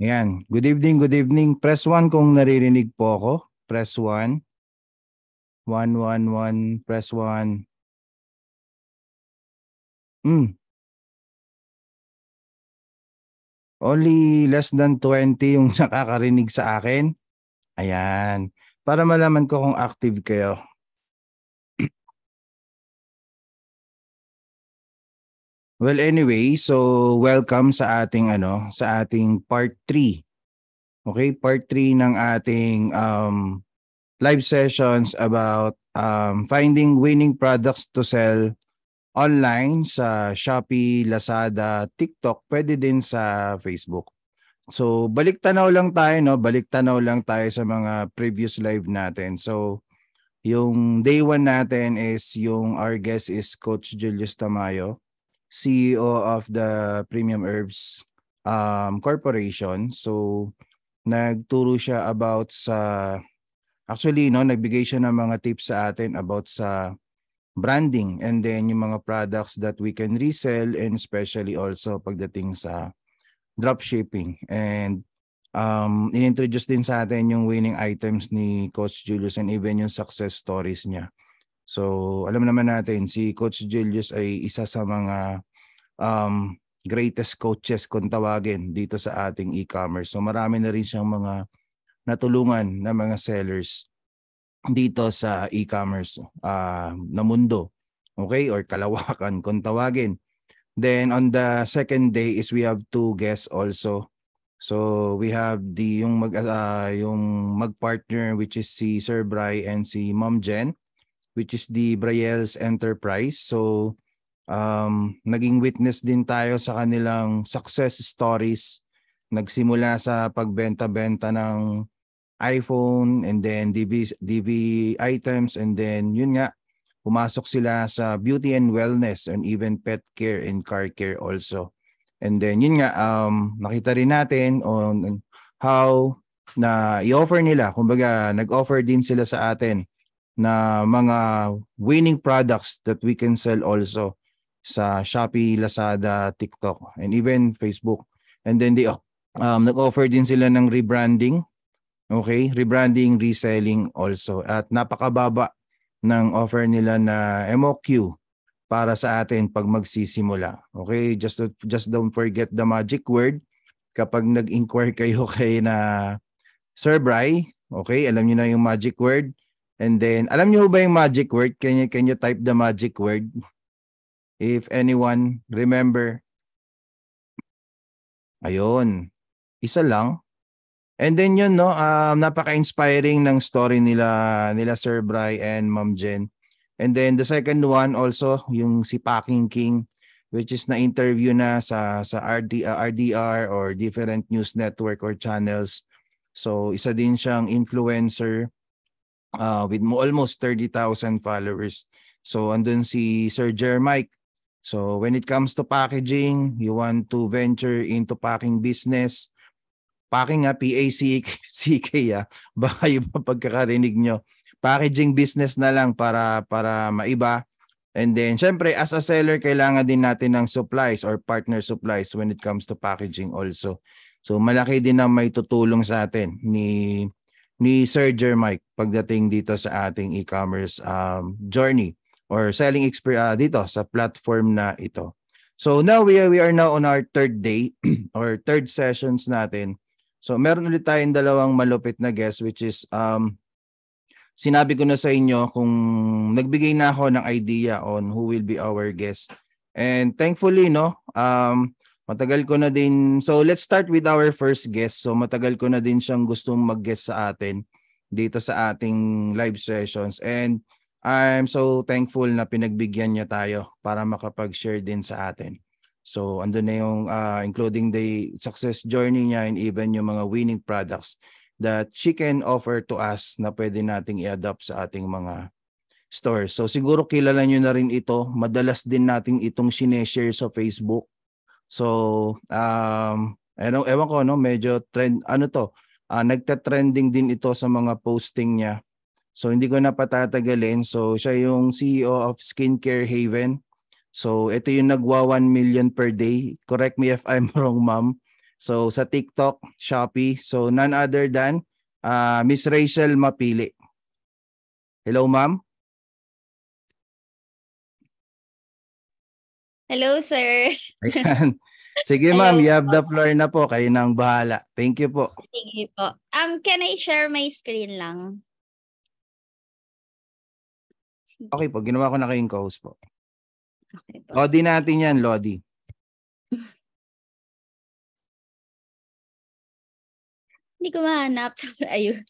Ayan. Good evening, good evening. Press 1 kung naririnig po ako. Press 1. 111, press 1. Hmm. Only less than 20 yung nakakarinig sa akin. Ayan. Para malaman ko kung active kayo. Well, anyway, so welcome sa ating ano, sa ating part 3. Okay, part 3 ng ating um live sessions about um finding winning products to sell online sa Shopee, Lazada, TikTok, pwede din sa Facebook. So, balik tanaw lang tayo no, balik tanaw lang tayo sa mga previous live natin. So, yung day 1 natin is yung our guest is Coach Julius Tamayo CEO of the Premium Herbs um, Corporation. So, nagturo siya about sa, actually, no, nagbigay siya ng mga tips sa atin about sa branding and then yung mga products that we can resell and especially also pagdating sa dropshipping. And um, inintroduce din sa atin yung winning items ni Coach Julius and even yung success stories niya. So, alam naman natin, si Coach Julius ay isa sa mga um, greatest coaches kung tawagin dito sa ating e-commerce. So marami na rin siyang mga natulungan na mga sellers dito sa e-commerce uh, na mundo. Okay? Or kalawakan kung tawagin. Then on the second day is we have two guests also. So we have the yung mag uh, yung magpartner which is si Sir Bry and si Ma'am Jen which is the Brayel's Enterprise. So um, naging witness din tayo sa kanilang success stories. Nagsimula sa pagbenta-benta ng iPhone and then DV, DV items and then yun nga, pumasok sila sa beauty and wellness and even pet care and car care also. And then yun nga, um, nakita rin natin on how na i-offer nila. Kumbaga, nag-offer din sila sa atin na mga winning products that we can sell also sa Shopee, Lazada, TikTok, and even Facebook. And then they um, nag-offer din sila ng rebranding. Okay? Rebranding, reselling also. At napakababa ng offer nila na MOQ para sa atin pag magsisimula. Okay? Just, just don't forget the magic word. Kapag nag-inquire kayo kay na Sir Bry, okay, alam niyo na yung magic word. And then, alam niyo ba yung magic word? Can you, can you type the magic word? If anyone remember. Ayun. Isa lang. And then yun no, um, napaka-inspiring ng story nila nila Sir Bry and Ma'am Jen. And then the second one also yung si Packing King which is na interview na sa sa RD, uh, RDR or different news network or channels. So isa din siyang influencer uh, with almost 30,000 followers. So andun si Sir Jer So when it comes to packaging, you want to venture into packing business, packing ha, P-A-C-K ha, baka yung pagkakarinig nyo, packaging business na lang para, para maiba. And then, syempre, as a seller, kailangan din natin ng supplies or partner supplies when it comes to packaging also. So, malaki din ang may tutulong sa atin ni ni Sir Jer Mike pagdating dito sa ating e-commerce um, journey or selling experience uh, ah, dito sa platform na ito. So now we are, we are now on our third day or third sessions natin. So meron ulit tayong dalawang malupit na guest which is um sinabi ko na sa inyo kung nagbigay na ako ng idea on who will be our guest. And thankfully no um matagal ko na din so let's start with our first guest. So matagal ko na din siyang gustong mag-guest sa atin dito sa ating live sessions and I'm so thankful na pinagbigyan niya tayo para makapag-share din sa atin. So andun na yung uh, including the success journey niya and even yung mga winning products that she can offer to us na pwede nating i-adopt sa ating mga stores. So siguro kilala nyo na rin ito. Madalas din nating itong sineshare sa Facebook. So um, ano, ewan ko, no? medyo trend, ano to, uh, ah, nagta-trending din ito sa mga posting niya So hindi ko na patatagalin. So siya yung CEO of Skincare Haven. So ito yung nagwa 1 million per day. Correct me if I'm wrong, ma'am. So sa TikTok, Shopee. So none other than uh, Miss Rachel Mapili. Hello, ma'am. Hello, sir. Ayan. Sige ma'am, you have the floor na po. Kayo nang bahala. Thank you po. Sige po. Um, can I share my screen lang? Okay po, ginawa ko na kayong co-host po. Okay po. Lodi natin yan, Lodi. Hindi ko mahanap. Ayun.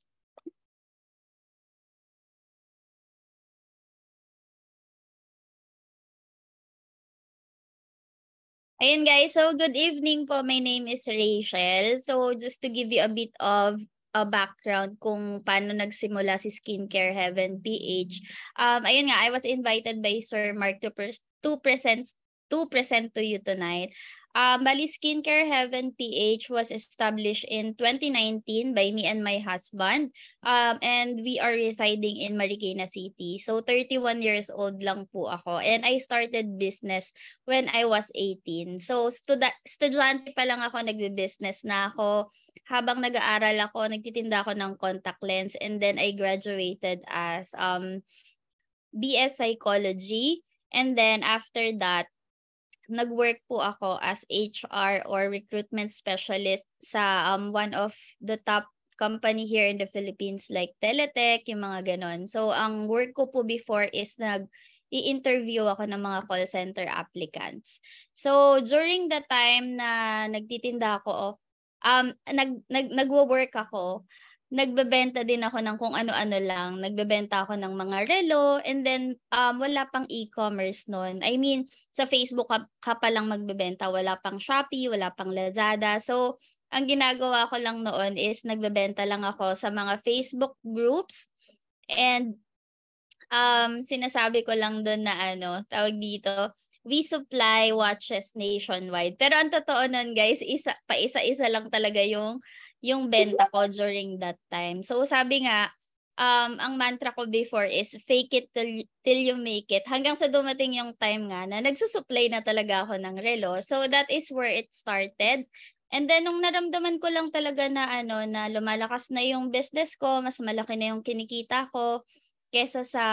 Ayan guys, so good evening po. My name is Rachel. So just to give you a bit of a background kung paano nagsimula si Skincare Heaven PH. Um, ayun nga, I was invited by Sir Mark to, pre- to present to present to you tonight. Um, Bali Skincare Heaven PH was established in 2019 by me and my husband. Um, and we are residing in Marikina City. So 31 years old lang po ako. And I started business when I was 18. So stud- estudyante pa lang ako, nagbe-business na ako. Habang nag-aaral ako, nagtitinda ako ng contact lens. And then I graduated as um, BS Psychology. And then after that, nag-work po ako as HR or recruitment specialist sa um, one of the top company here in the Philippines like Teletech, yung mga ganon. So, ang work ko po before is nag i-interview ako ng mga call center applicants. So, during the time na nagtitinda ako, um, nag, nag, nagwo-work ako, nagbebenta din ako ng kung ano-ano lang. Nagbebenta ako ng mga relo and then um, wala pang e-commerce noon. I mean, sa Facebook ka, ka pa lang magbebenta, wala pang Shopee, wala pang Lazada. So, ang ginagawa ko lang noon is nagbebenta lang ako sa mga Facebook groups and um, sinasabi ko lang doon na ano, tawag dito, we supply watches nationwide. Pero ang totoo nun, guys, isa, pa isa-isa lang talaga yung yung benta ko during that time. So sabi nga, um, ang mantra ko before is fake it till, till you make it. Hanggang sa dumating yung time nga na nagsusupply na talaga ako ng relo. So that is where it started. And then nung naramdaman ko lang talaga na ano na lumalakas na yung business ko, mas malaki na yung kinikita ko kesa sa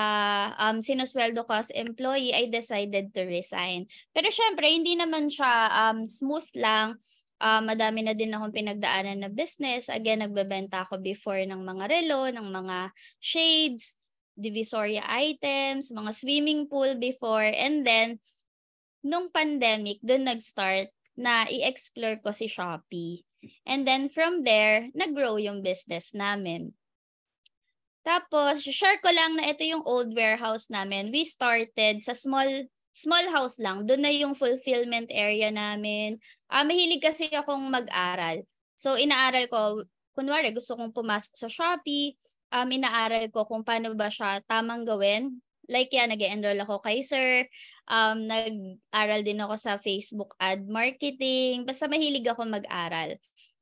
um, sinusweldo ko as employee, I decided to resign. Pero syempre, hindi naman siya um, smooth lang uh, madami na din akong pinagdaanan na business. Again, nagbebenta ako before ng mga relo, ng mga shades, divisoria items, mga swimming pool before. And then, nung pandemic, doon nag-start na i-explore ko si Shopee. And then from there, nag-grow yung business namin. Tapos, share ko lang na ito yung old warehouse namin. We started sa small small house lang. Doon na yung fulfillment area namin. Uh, mahilig kasi akong mag-aral. So, inaaral ko, kunwari gusto kong pumasok sa Shopee, um, inaaral ko kung paano ba siya tamang gawin. Like yan, nag enroll ako kay Sir. Um, nag-aral din ako sa Facebook ad marketing. Basta mahilig ako mag-aral.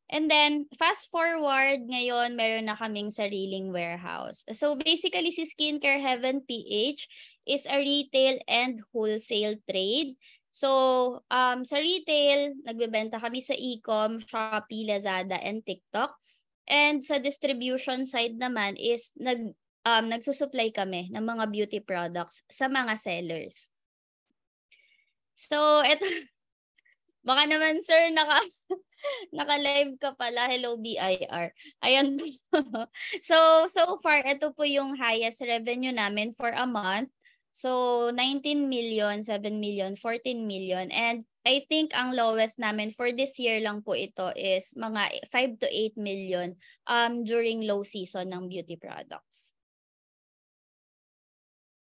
And then, fast forward, ngayon meron na kaming sariling warehouse. So basically, si Skincare Heaven PH is a retail and wholesale trade. So, um, sa retail, nagbebenta kami sa e-com, Shopee, Lazada, and TikTok. And sa distribution side naman is nag um, nagsusupply kami ng mga beauty products sa mga sellers. So, eto, baka naman sir, naka, naka-live ka pala. Hello, BIR. Ayan. so, so far, ito po yung highest revenue namin for a month. So, 19 million, 7 million, 14 million. And I think ang lowest namin for this year lang po ito is mga 5 to 8 million um, during low season ng beauty products.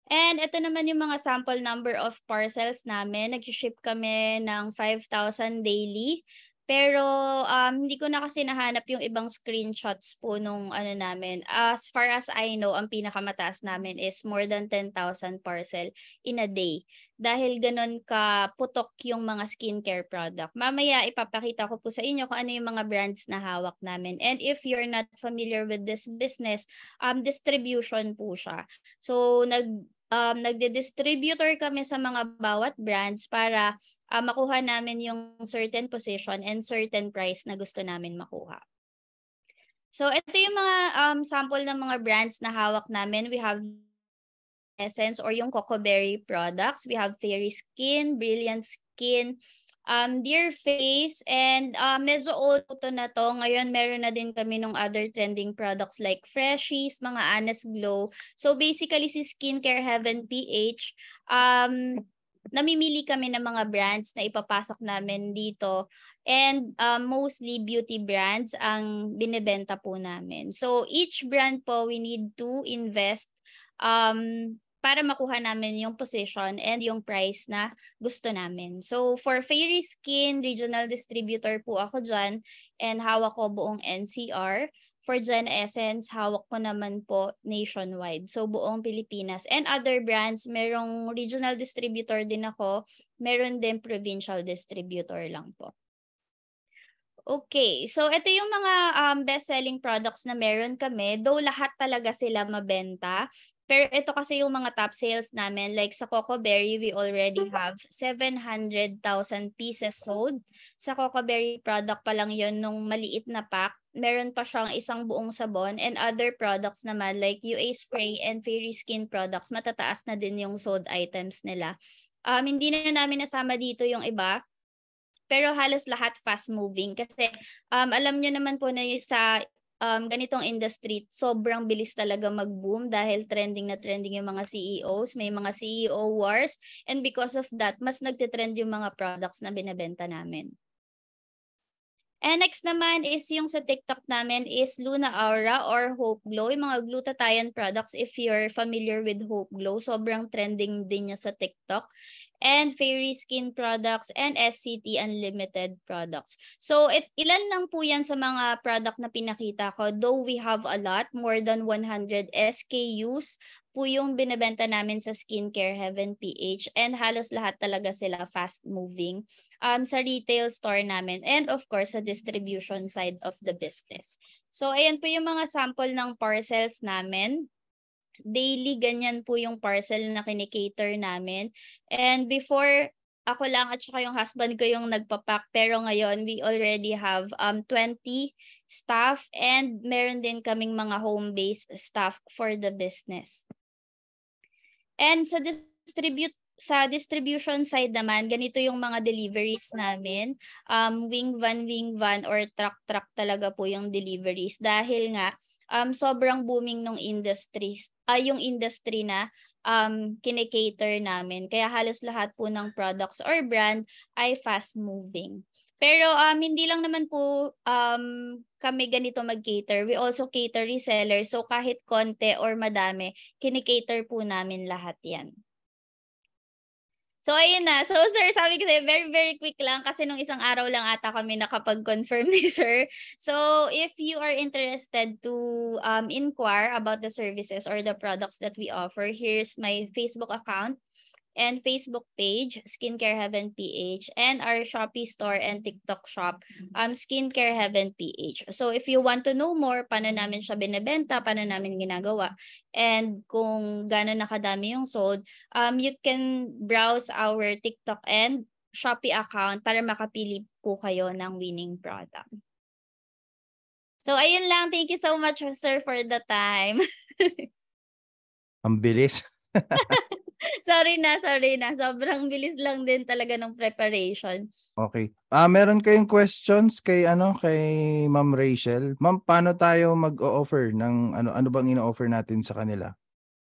And ito naman yung mga sample number of parcels namin. Nag-ship kami ng 5,000 daily pero um, hindi ko na kasi nahanap yung ibang screenshots po nung ano namin. As far as I know, ang pinakamataas namin is more than 10,000 parcel in a day. Dahil ganun ka putok yung mga skincare product. Mamaya ipapakita ko po sa inyo kung ano yung mga brands na hawak namin. And if you're not familiar with this business, um, distribution po siya. So nag um, nagde-distributor kami sa mga bawat brands para uh, makuha namin yung certain position and certain price na gusto namin makuha. So ito yung mga um, sample ng mga brands na hawak namin. We have Essence or yung Cocoberry products. We have Fairy Skin, Brilliant Skin, um, Dear Face, and uh, medyo old to na to. Ngayon, meron na din kami nung other trending products like Freshies, mga Anas Glow. So basically, si Skincare Heaven PH, um, namimili kami ng mga brands na ipapasok namin dito and um, mostly beauty brands ang binebenta po namin. So each brand po we need to invest um para makuha namin yung position and yung price na gusto namin. So for Fairy Skin, regional distributor po ako dyan and hawak ko buong NCR. For Gen Essence, hawak ko naman po nationwide. So buong Pilipinas. And other brands, merong regional distributor din ako. Meron din provincial distributor lang po. Okay, so ito yung mga um, best-selling products na meron kami. Though lahat talaga sila mabenta, pero ito kasi yung mga top sales namin. Like sa Coco Berry, we already have 700,000 pieces sold. Sa Coco Berry product pa lang yon nung maliit na pack. Meron pa siyang isang buong sabon and other products naman like UA spray and fairy skin products. Matataas na din yung sold items nila. Um, hindi na namin nasama dito yung iba pero halos lahat fast moving kasi um, alam nyo naman po na sa um, ganitong industry, sobrang bilis talaga mag-boom dahil trending na trending yung mga CEOs, may mga CEO wars, and because of that, mas nagtitrend yung mga products na binebenta namin. And next naman is yung sa TikTok namin is Luna Aura or Hope Glow, yung mga glutathione products if you're familiar with Hope Glow. Sobrang trending din niya sa TikTok and Fairy Skin products, and SCT Unlimited products. So, it, ilan lang po yan sa mga product na pinakita ko. Though we have a lot, more than 100 SKUs po yung binebenta namin sa Skincare Heaven PH and halos lahat talaga sila fast moving um, sa retail store namin and of course sa distribution side of the business. So ayan po yung mga sample ng parcels namin daily ganyan po yung parcel na kinikater namin. And before ako lang at saka yung husband ko yung nagpapak. pero ngayon we already have um 20 staff and meron din kaming mga home-based staff for the business. And sa distribute sa distribution side naman, ganito yung mga deliveries namin. Um, wing van, wing van, or truck-truck talaga po yung deliveries. Dahil nga, um, sobrang booming nung industry, uh, yung industry na um, kinikater namin. Kaya halos lahat po ng products or brand ay fast-moving. Pero um, hindi lang naman po um, kami ganito mag-cater. We also cater resellers. So kahit konti or madami, kinikater po namin lahat yan. So, ayun na. So, sir, sabi ko sa'yo, very, very quick lang kasi nung isang araw lang ata kami nakapag-confirm ni sir. So, if you are interested to um, inquire about the services or the products that we offer, here's my Facebook account and Facebook page, Skincare Heaven PH, and our Shopee store and TikTok shop, um, Skincare Heaven PH. So if you want to know more, paano namin siya binebenta, paano namin ginagawa, and kung gano'n nakadami yung sold, um, you can browse our TikTok and Shopee account para makapili po kayo ng winning product. So, ayun lang. Thank you so much, sir, for the time. Ang bilis. sorry na, sorry na. Sobrang bilis lang din talaga ng preparations. Okay. Ah, uh, meron kayong questions kay ano, kay Ma'am Rachel. Ma'am, paano tayo mag-o-offer ng ano ano bang ino-offer natin sa kanila?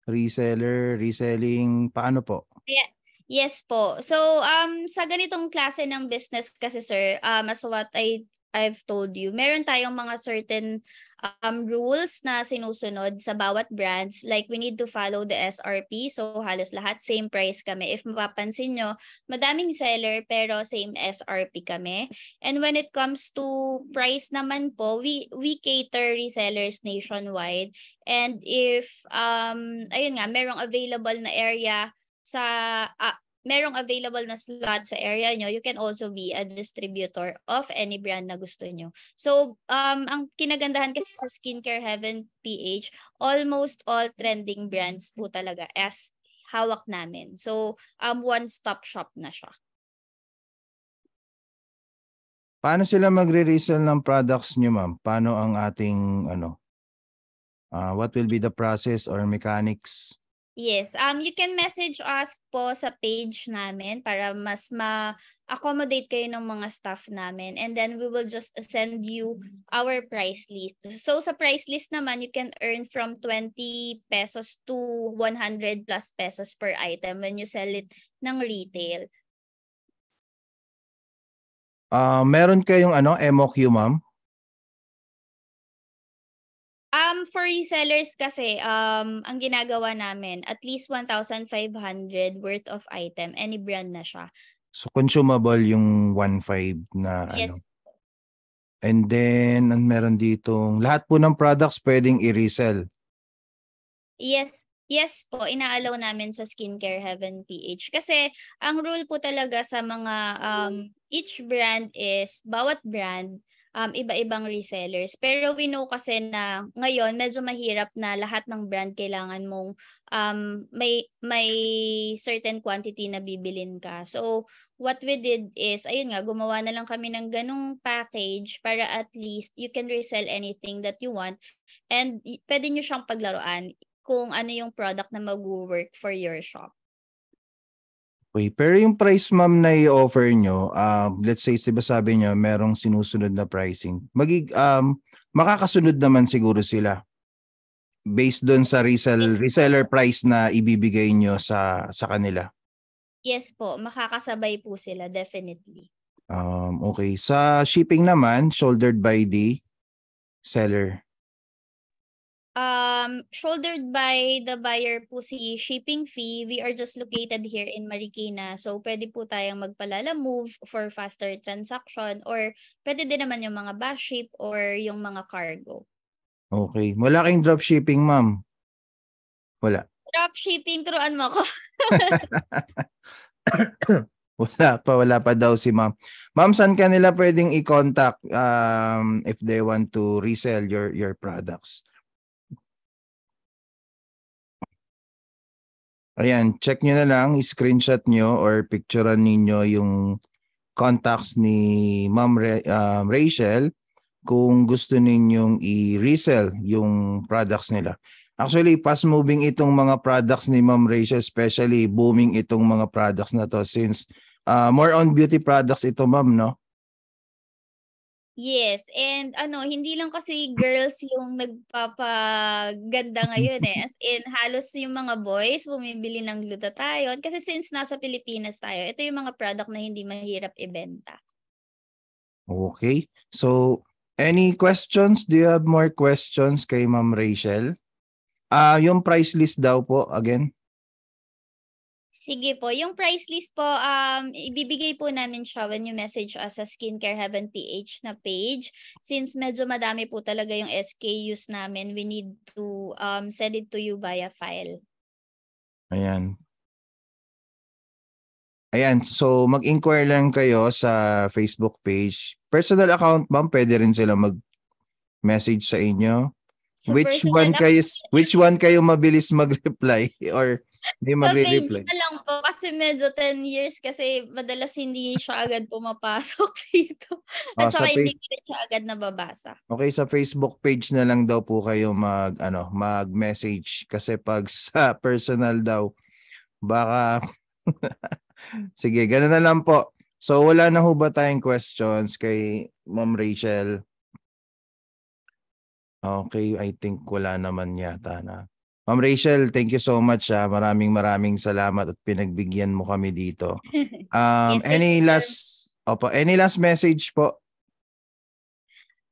Reseller, reselling, paano po? Yeah. Yes po. So um sa ganitong klase ng business kasi sir, um ah, as what I I've told you, meron tayong mga certain um, rules na sinusunod sa bawat brands. Like, we need to follow the SRP. So, halos lahat same price kami. If mapapansin nyo, madaming seller pero same SRP kami. And when it comes to price naman po, we, we cater resellers nationwide. And if, um, ayun nga, merong available na area sa uh, merong available na slot sa area nyo, you can also be a distributor of any brand na gusto nyo. So, um, ang kinagandahan kasi sa Skincare Heaven PH, almost all trending brands po talaga as hawak namin. So, um, one-stop shop na siya. Paano sila magre-resell ng products nyo, ma'am? Paano ang ating, ano, uh, what will be the process or mechanics Yes, um you can message us po sa page namin para mas ma-accommodate kayo ng mga staff namin and then we will just send you our price list. So sa price list naman you can earn from 20 pesos to 100 plus pesos per item when you sell it ng retail. Uh, meron kayong ano, MOQ ma'am? Um, for resellers kasi, um, ang ginagawa namin, at least 1,500 worth of item. Any brand na siya. So, consumable yung 1.5 na yes. ano? And then, and meron ditong, lahat po ng products pwedeng i-resell. Yes, Yes po, inaalaw namin sa Skincare Heaven PH. Kasi ang rule po talaga sa mga um, each brand is bawat brand um, iba-ibang resellers. Pero we know kasi na ngayon medyo mahirap na lahat ng brand kailangan mong um, may may certain quantity na bibilin ka. So what we did is ayun nga gumawa na lang kami ng ganung package para at least you can resell anything that you want and pwede niyo siyang paglaruan kung ano yung product na mag-work for your shop. Okay, pero yung price ma'am na i-offer nyo, um, let's say, diba sabi nyo, merong sinusunod na pricing, magig, um, makakasunod naman siguro sila based doon sa resell, reseller price na ibibigay nyo sa, sa kanila. Yes po, makakasabay po sila, definitely. Um, okay, sa shipping naman, shouldered by the seller. Um, shouldered by the buyer po si shipping fee. We are just located here in Marikina. So, pwede po tayong magpalala move for faster transaction or pwede din naman yung mga bus ship or yung mga cargo. Okay. Wala kayong dropshipping, ma'am? Wala. Dropshipping, turuan mo ko. wala pa, wala pa daw si ma'am. Ma'am, saan kanila pwedeng i-contact um, if they want to resell your your products? Ayan, check nyo na lang, screenshot nyo or picturean ninyo yung contacts ni Ma'am Re- uh, um, Rachel kung gusto ninyong i-resell yung products nila. Actually, fast moving itong mga products ni Ma'am Rachel, especially booming itong mga products na to since uh, more on beauty products ito, Ma'am, no? Yes, and ano, hindi lang kasi girls yung nagpapaganda ngayon eh. As in, halos yung mga boys bumibili ng glutathione kasi since nasa Pilipinas tayo, ito yung mga product na hindi mahirap ibenta. Okay. So, any questions? Do you have more questions kay Ma'am Rachel? Ah, uh, yung price list daw po again. Sige po. Yung price list po, um, ibibigay po namin siya when you message us sa Skincare Heaven PH na page. Since medyo madami po talaga yung SKUs namin, we need to um, send it to you via file. Ayan. Ayan, so mag-inquire lang kayo sa Facebook page. Personal account ba? Pwede rin sila mag-message sa inyo. So which one kayo which one kayo mabilis mag-reply or hindi magre-reply. Kami lang po kasi medyo 10 years kasi madalas hindi siya agad pumapasok dito. Ah, At oh, saka hindi ko siya agad nababasa. Okay, sa Facebook page na lang daw po kayo mag ano, mag-message kasi pag sa personal daw baka Sige, ganun na lang po. So wala na ho ba tayong questions kay Ma'am Rachel? Okay, I think wala naman yata na. Ma'am Rachel, thank you so much. Ah. Maraming maraming salamat at pinagbigyan mo kami dito. Um, yes, any last Opo, any last message po?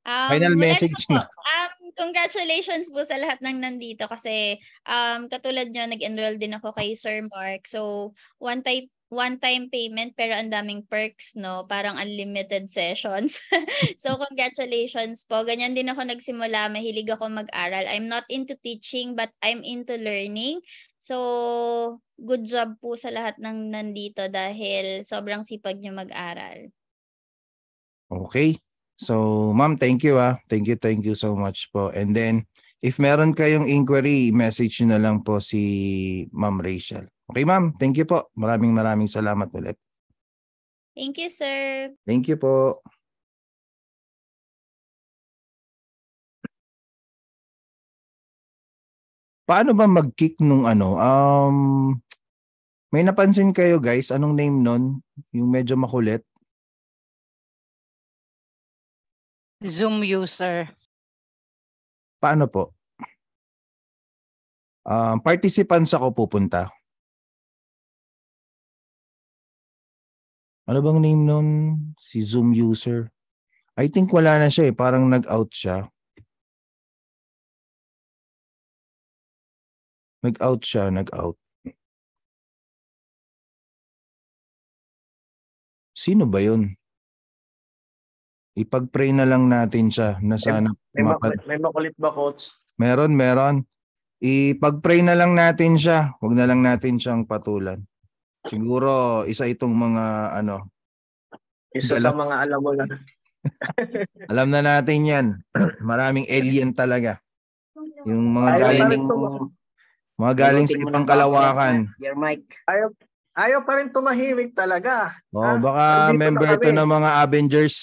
Um, Final message po, Um, congratulations po sa lahat ng nandito kasi um, katulad nyo, nag-enroll din ako kay Sir Mark. So, one type one-time payment pero ang daming perks, no? Parang unlimited sessions. so, congratulations po. Ganyan din ako nagsimula. Mahilig ako mag-aral. I'm not into teaching but I'm into learning. So, good job po sa lahat ng nandito dahil sobrang sipag niyo mag-aral. Okay. So, ma'am, thank you ah. Thank you, thank you so much po. And then, if meron kayong inquiry, message nyo na lang po si Ma'am Rachel. Okay, ma'am. Thank you po. Maraming maraming salamat ulit. Thank you, sir. Thank you po. Paano ba mag-kick nung ano? Um, may napansin kayo guys, anong name nun? Yung medyo makulit. Zoom user. Paano po? Um, participants ako pupunta. Ano bang name nun? Si Zoom user. I think wala na siya eh. Parang nag-out siya. Nag-out siya, nag-out. Sino ba yun? Ipag-pray na lang natin siya na sana may, may, mapad- may makulit ba coach? Meron, meron. Ipag-pray na lang natin siya. Huwag na lang natin siyang patulan. Siguro isa itong mga ano. Isa dala- sa mga alawalan. Alam na natin 'yan. Maraming alien talaga. Yung mga Ayaw galing mo. mga galing sa ibang kalawakan. Your mic. Ayaw, ayaw pa rin tumahimik talaga. Oh, ha? baka Nandito member na to ng mga Avengers.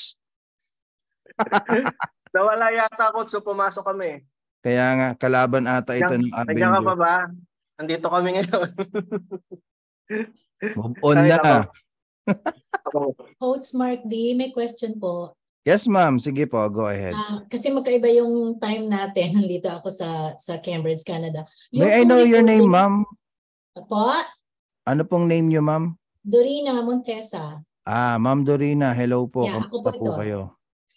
Nawala yata ako so pumasok kami. Kaya nga, kalaban ata ito ng Avengers. Nagkaka pa ba? Nandito kami ngayon. Move on Ay, na. Coach Smart D, may question po. Yes, ma'am. Sige po, go ahead. Uh, kasi magkaiba yung time natin. Nandito ako sa sa Cambridge, Canada. Yung May I know your name, ma'am? Po? Ano pong name niyo, ma'am? Dorina Montesa. Ah, ma'am Dorina. Hello po. Yeah, Kamusta po, po kayo?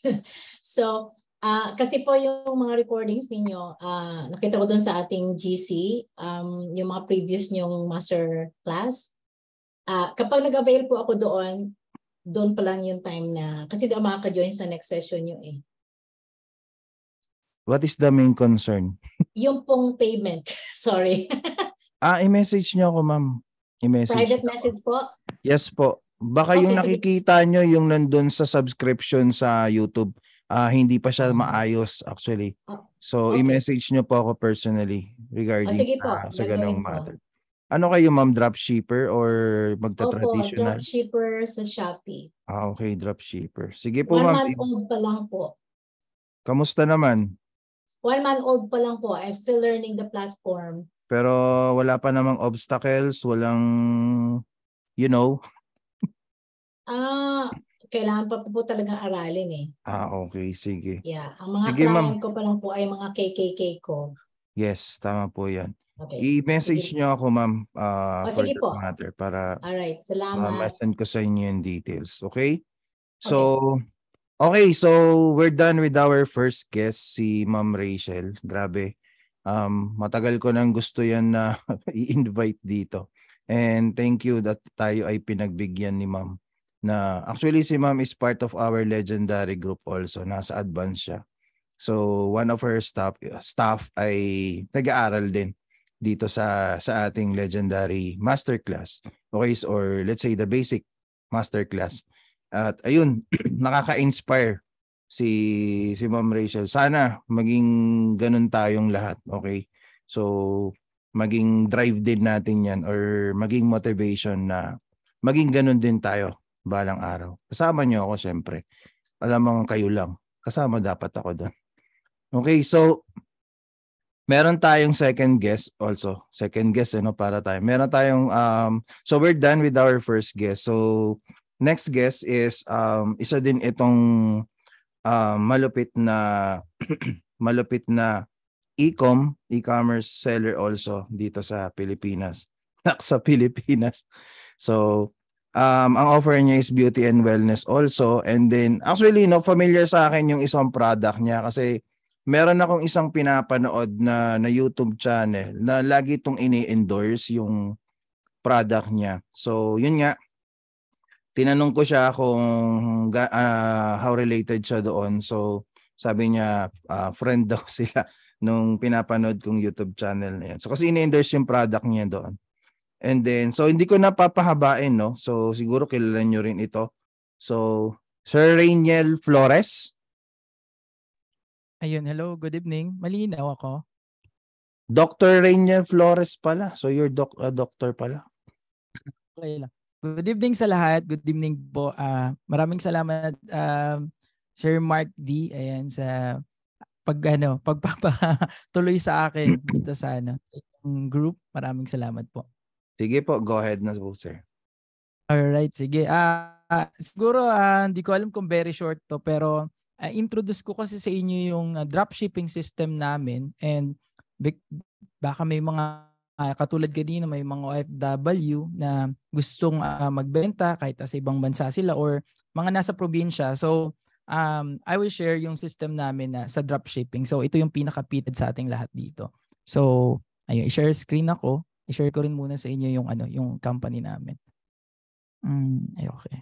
so, Uh, kasi po yung mga recordings ninyo, uh, nakita ko doon sa ating GC, um, yung mga previous nyong master class. Uh, kapag nag-avail po ako doon, doon pa lang yung time na, kasi doon makaka-join sa next session nyo eh. What is the main concern? yung pong payment. Sorry. ah, i-message nyo ako, ma'am. I-message Private ako. message po? Yes po. Baka okay, yung nakikita sige. nyo yung nandun sa subscription sa YouTube uh, hindi pa siya mm. maayos actually. Oh, so okay. i-message niyo po ako personally regarding oh, po. Uh, sa ganung matter. Ano kayo ma'am, dropshipper or magta-traditional? Opo, dropshipper sa Shopee. Ah, okay, dropshipper. Sige po ma'am. One month old pa lang po. Kamusta naman? One month old pa lang po. I'm still learning the platform. Pero wala pa namang obstacles, walang, you know? Ah, kailangan pa po talaga aralin eh. Ah, okay. Sige. Yeah. Ang mga Sige, client ko pa lang po ay mga KKK ko. Yes, tama po yan. Okay. I-message niyo ako, ma'am, uh, ah, O, oh, for sige that po. matter para Alright. Ah, Salamat. ma-send ko sa inyo yung details. Okay? So, okay. So, we're done with our first guest, si Ma'am Rachel. Grabe. Um, matagal ko nang gusto yan na i-invite dito. And thank you that tayo ay pinagbigyan ni Ma'am na actually si ma'am is part of our legendary group also. Nasa advance siya. So one of her staff staff ay nag-aaral din dito sa sa ating legendary masterclass. Okay, or let's say the basic masterclass. At ayun, nakaka-inspire si si Ma'am Rachel. Sana maging ganun tayong lahat, okay? So maging drive din natin 'yan or maging motivation na maging ganun din tayo balang araw. Kasama niyo ako siyempre. Alam mo kayo lang. Kasama dapat ako doon. Okay, so meron tayong second guest also. Second guest ano para tayo. Meron tayong um so we're done with our first guest. So next guest is um isa din itong um, malupit na malupit na e-com, e-commerce seller also dito sa Pilipinas. Sa Pilipinas. So Um, ang offer niya is beauty and wellness also. And then, actually, no, familiar sa akin yung isang product niya kasi meron akong isang pinapanood na, na YouTube channel na lagi itong ini-endorse yung product niya. So, yun nga. Tinanong ko siya kung uh, how related siya doon. So, sabi niya, uh, friend daw sila nung pinapanood kong YouTube channel na yun. So, kasi ini-endorse yung product niya doon. And then, so hindi ko napapahabain, no? So, siguro kilala nyo rin ito. So, Sir Rainiel Flores. Ayun, hello, good evening. Malinaw ako. Dr. Rainiel Flores pala. So, you're doc- uh, doctor pala. Okay lang. Good evening sa lahat. Good evening po. Uh, maraming salamat, uh, Sir Mark D. Ayan, sa pag ano, pagpapatuloy sa akin dito sa ano, group. Maraming salamat po. Sige po, go ahead na po, sir. Alright, sige. Ah, uh, siguro uh, hindi ko alam kung very short to pero uh, introduce ko kasi sa inyo yung uh, dropshipping system namin and baka may mga uh, katulad kanina may mga OFW na gustong uh, magbenta kahit sa ibang bansa sila or mga nasa probinsya. So um, I will share yung system namin na uh, sa dropshipping. So ito yung pinakapited sa ating lahat dito. So ayun, i-share screen ako i-share ko rin muna sa inyo yung ano, yung company namin. Mm, ay eh, okay.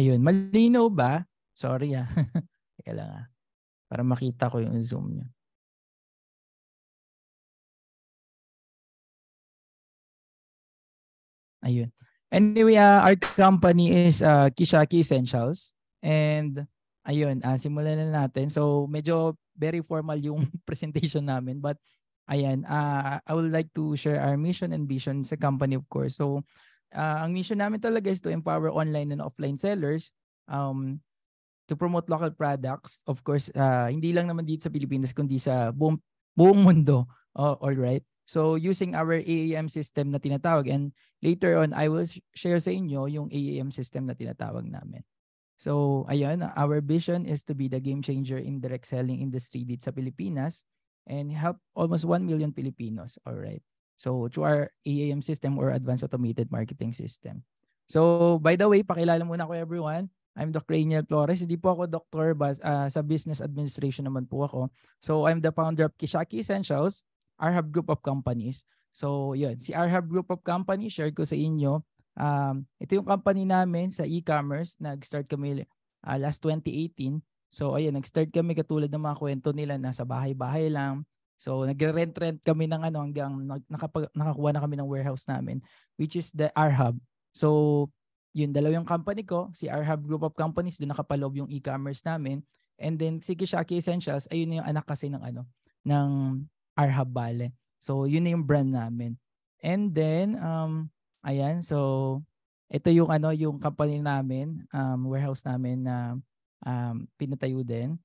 Ayun, malinaw ba? Sorry ah. Teka lang ah. Para makita ko yung zoom niya. Ayun. Anyway, uh, our company is uh, ah, Kishaki Essentials. And ayun, uh, simulan na natin. So, medyo very formal yung presentation namin. But, ayan, uh, I would like to share our mission and vision sa company, of course. So, uh, ang mission namin talaga is to empower online and offline sellers um, to promote local products. Of course, uh, hindi lang naman dito sa Pilipinas, kundi sa buong, buong mundo. Oh, all right. So using our AAM system na tinatawag and later on I will share sa inyo yung AAM system na tinatawag namin. So, ayun, our vision is to be the game changer in direct selling industry dito sa Pilipinas and help almost 1 million Filipinos. All right. So, through our EAM system or Advanced Automated Marketing System. So, by the way, pakilala muna ko everyone. I'm Dr. Raniel Flores. Hindi po ako doctor, but uh, ah, sa business administration naman po ako. So, I'm the founder of Kishaki Essentials, our hub group of companies. So, yun. Si our hub group of companies, share ko sa inyo Um, ito yung company namin sa e-commerce. Nag-start kami uh, last 2018. So ayun, nag-start kami katulad ng mga kwento nila na sa bahay-bahay lang. So nagre-rent-rent kami ng ano hanggang nakapag, nakakuha na kami ng warehouse namin which is the R Hub. So yun dalawa yung company ko, si R Hub Group of Companies doon nakapalob yung e-commerce namin and then si Kishaki Essentials ayun yung anak kasi ng ano ng R Hub Bale. So yun na yung brand namin. And then um Ayan, so ito yung ano yung company namin, um, warehouse namin na um, pinatayo din.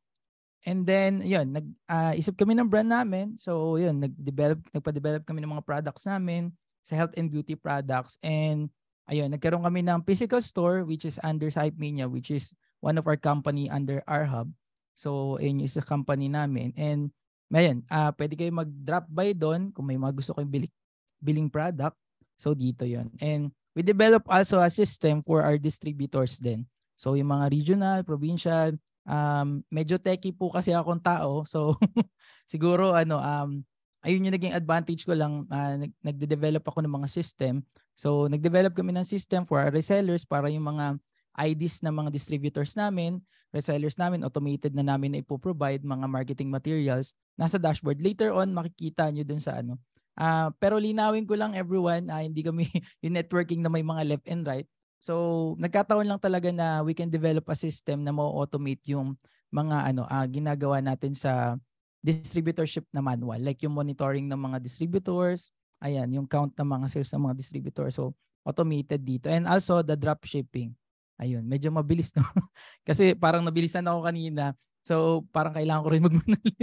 And then, yun, nag, uh, isip kami ng brand namin. So, yun, nag-develop, nagpa-develop kami ng mga products namin sa health and beauty products. And, ayun, nagkaroon kami ng physical store, which is under Sype Media, which is one of our company under our hub. So, yun is a company namin. And, ayun, uh, pwede kayo mag-drop by doon kung may mga gusto kayong bilik, biling product. So dito yon And we develop also a system for our distributors then. So yung mga regional, provincial, um, medyo techie po kasi akong tao. So siguro ano, um, ayun yung naging advantage ko lang, uh, nagde-develop ako ng mga system. So nagdevelop kami ng system for our resellers para yung mga IDs ng mga distributors namin, resellers namin, automated na namin na ipoprovide mga marketing materials. Nasa dashboard. Later on, makikita nyo dun sa ano, Uh, pero linawin ko lang everyone, uh, hindi kami yung networking na may mga left and right. So, nagkataon lang talaga na we can develop a system na mo automate yung mga ano uh, ginagawa natin sa distributorship na manual. Like yung monitoring ng mga distributors, ayan, yung count ng mga sales ng mga distributors. So, automated dito. And also, the dropshipping. Ayun, medyo mabilis, no? Kasi parang nabilisan ako kanina. So, parang kailangan ko rin magmanali.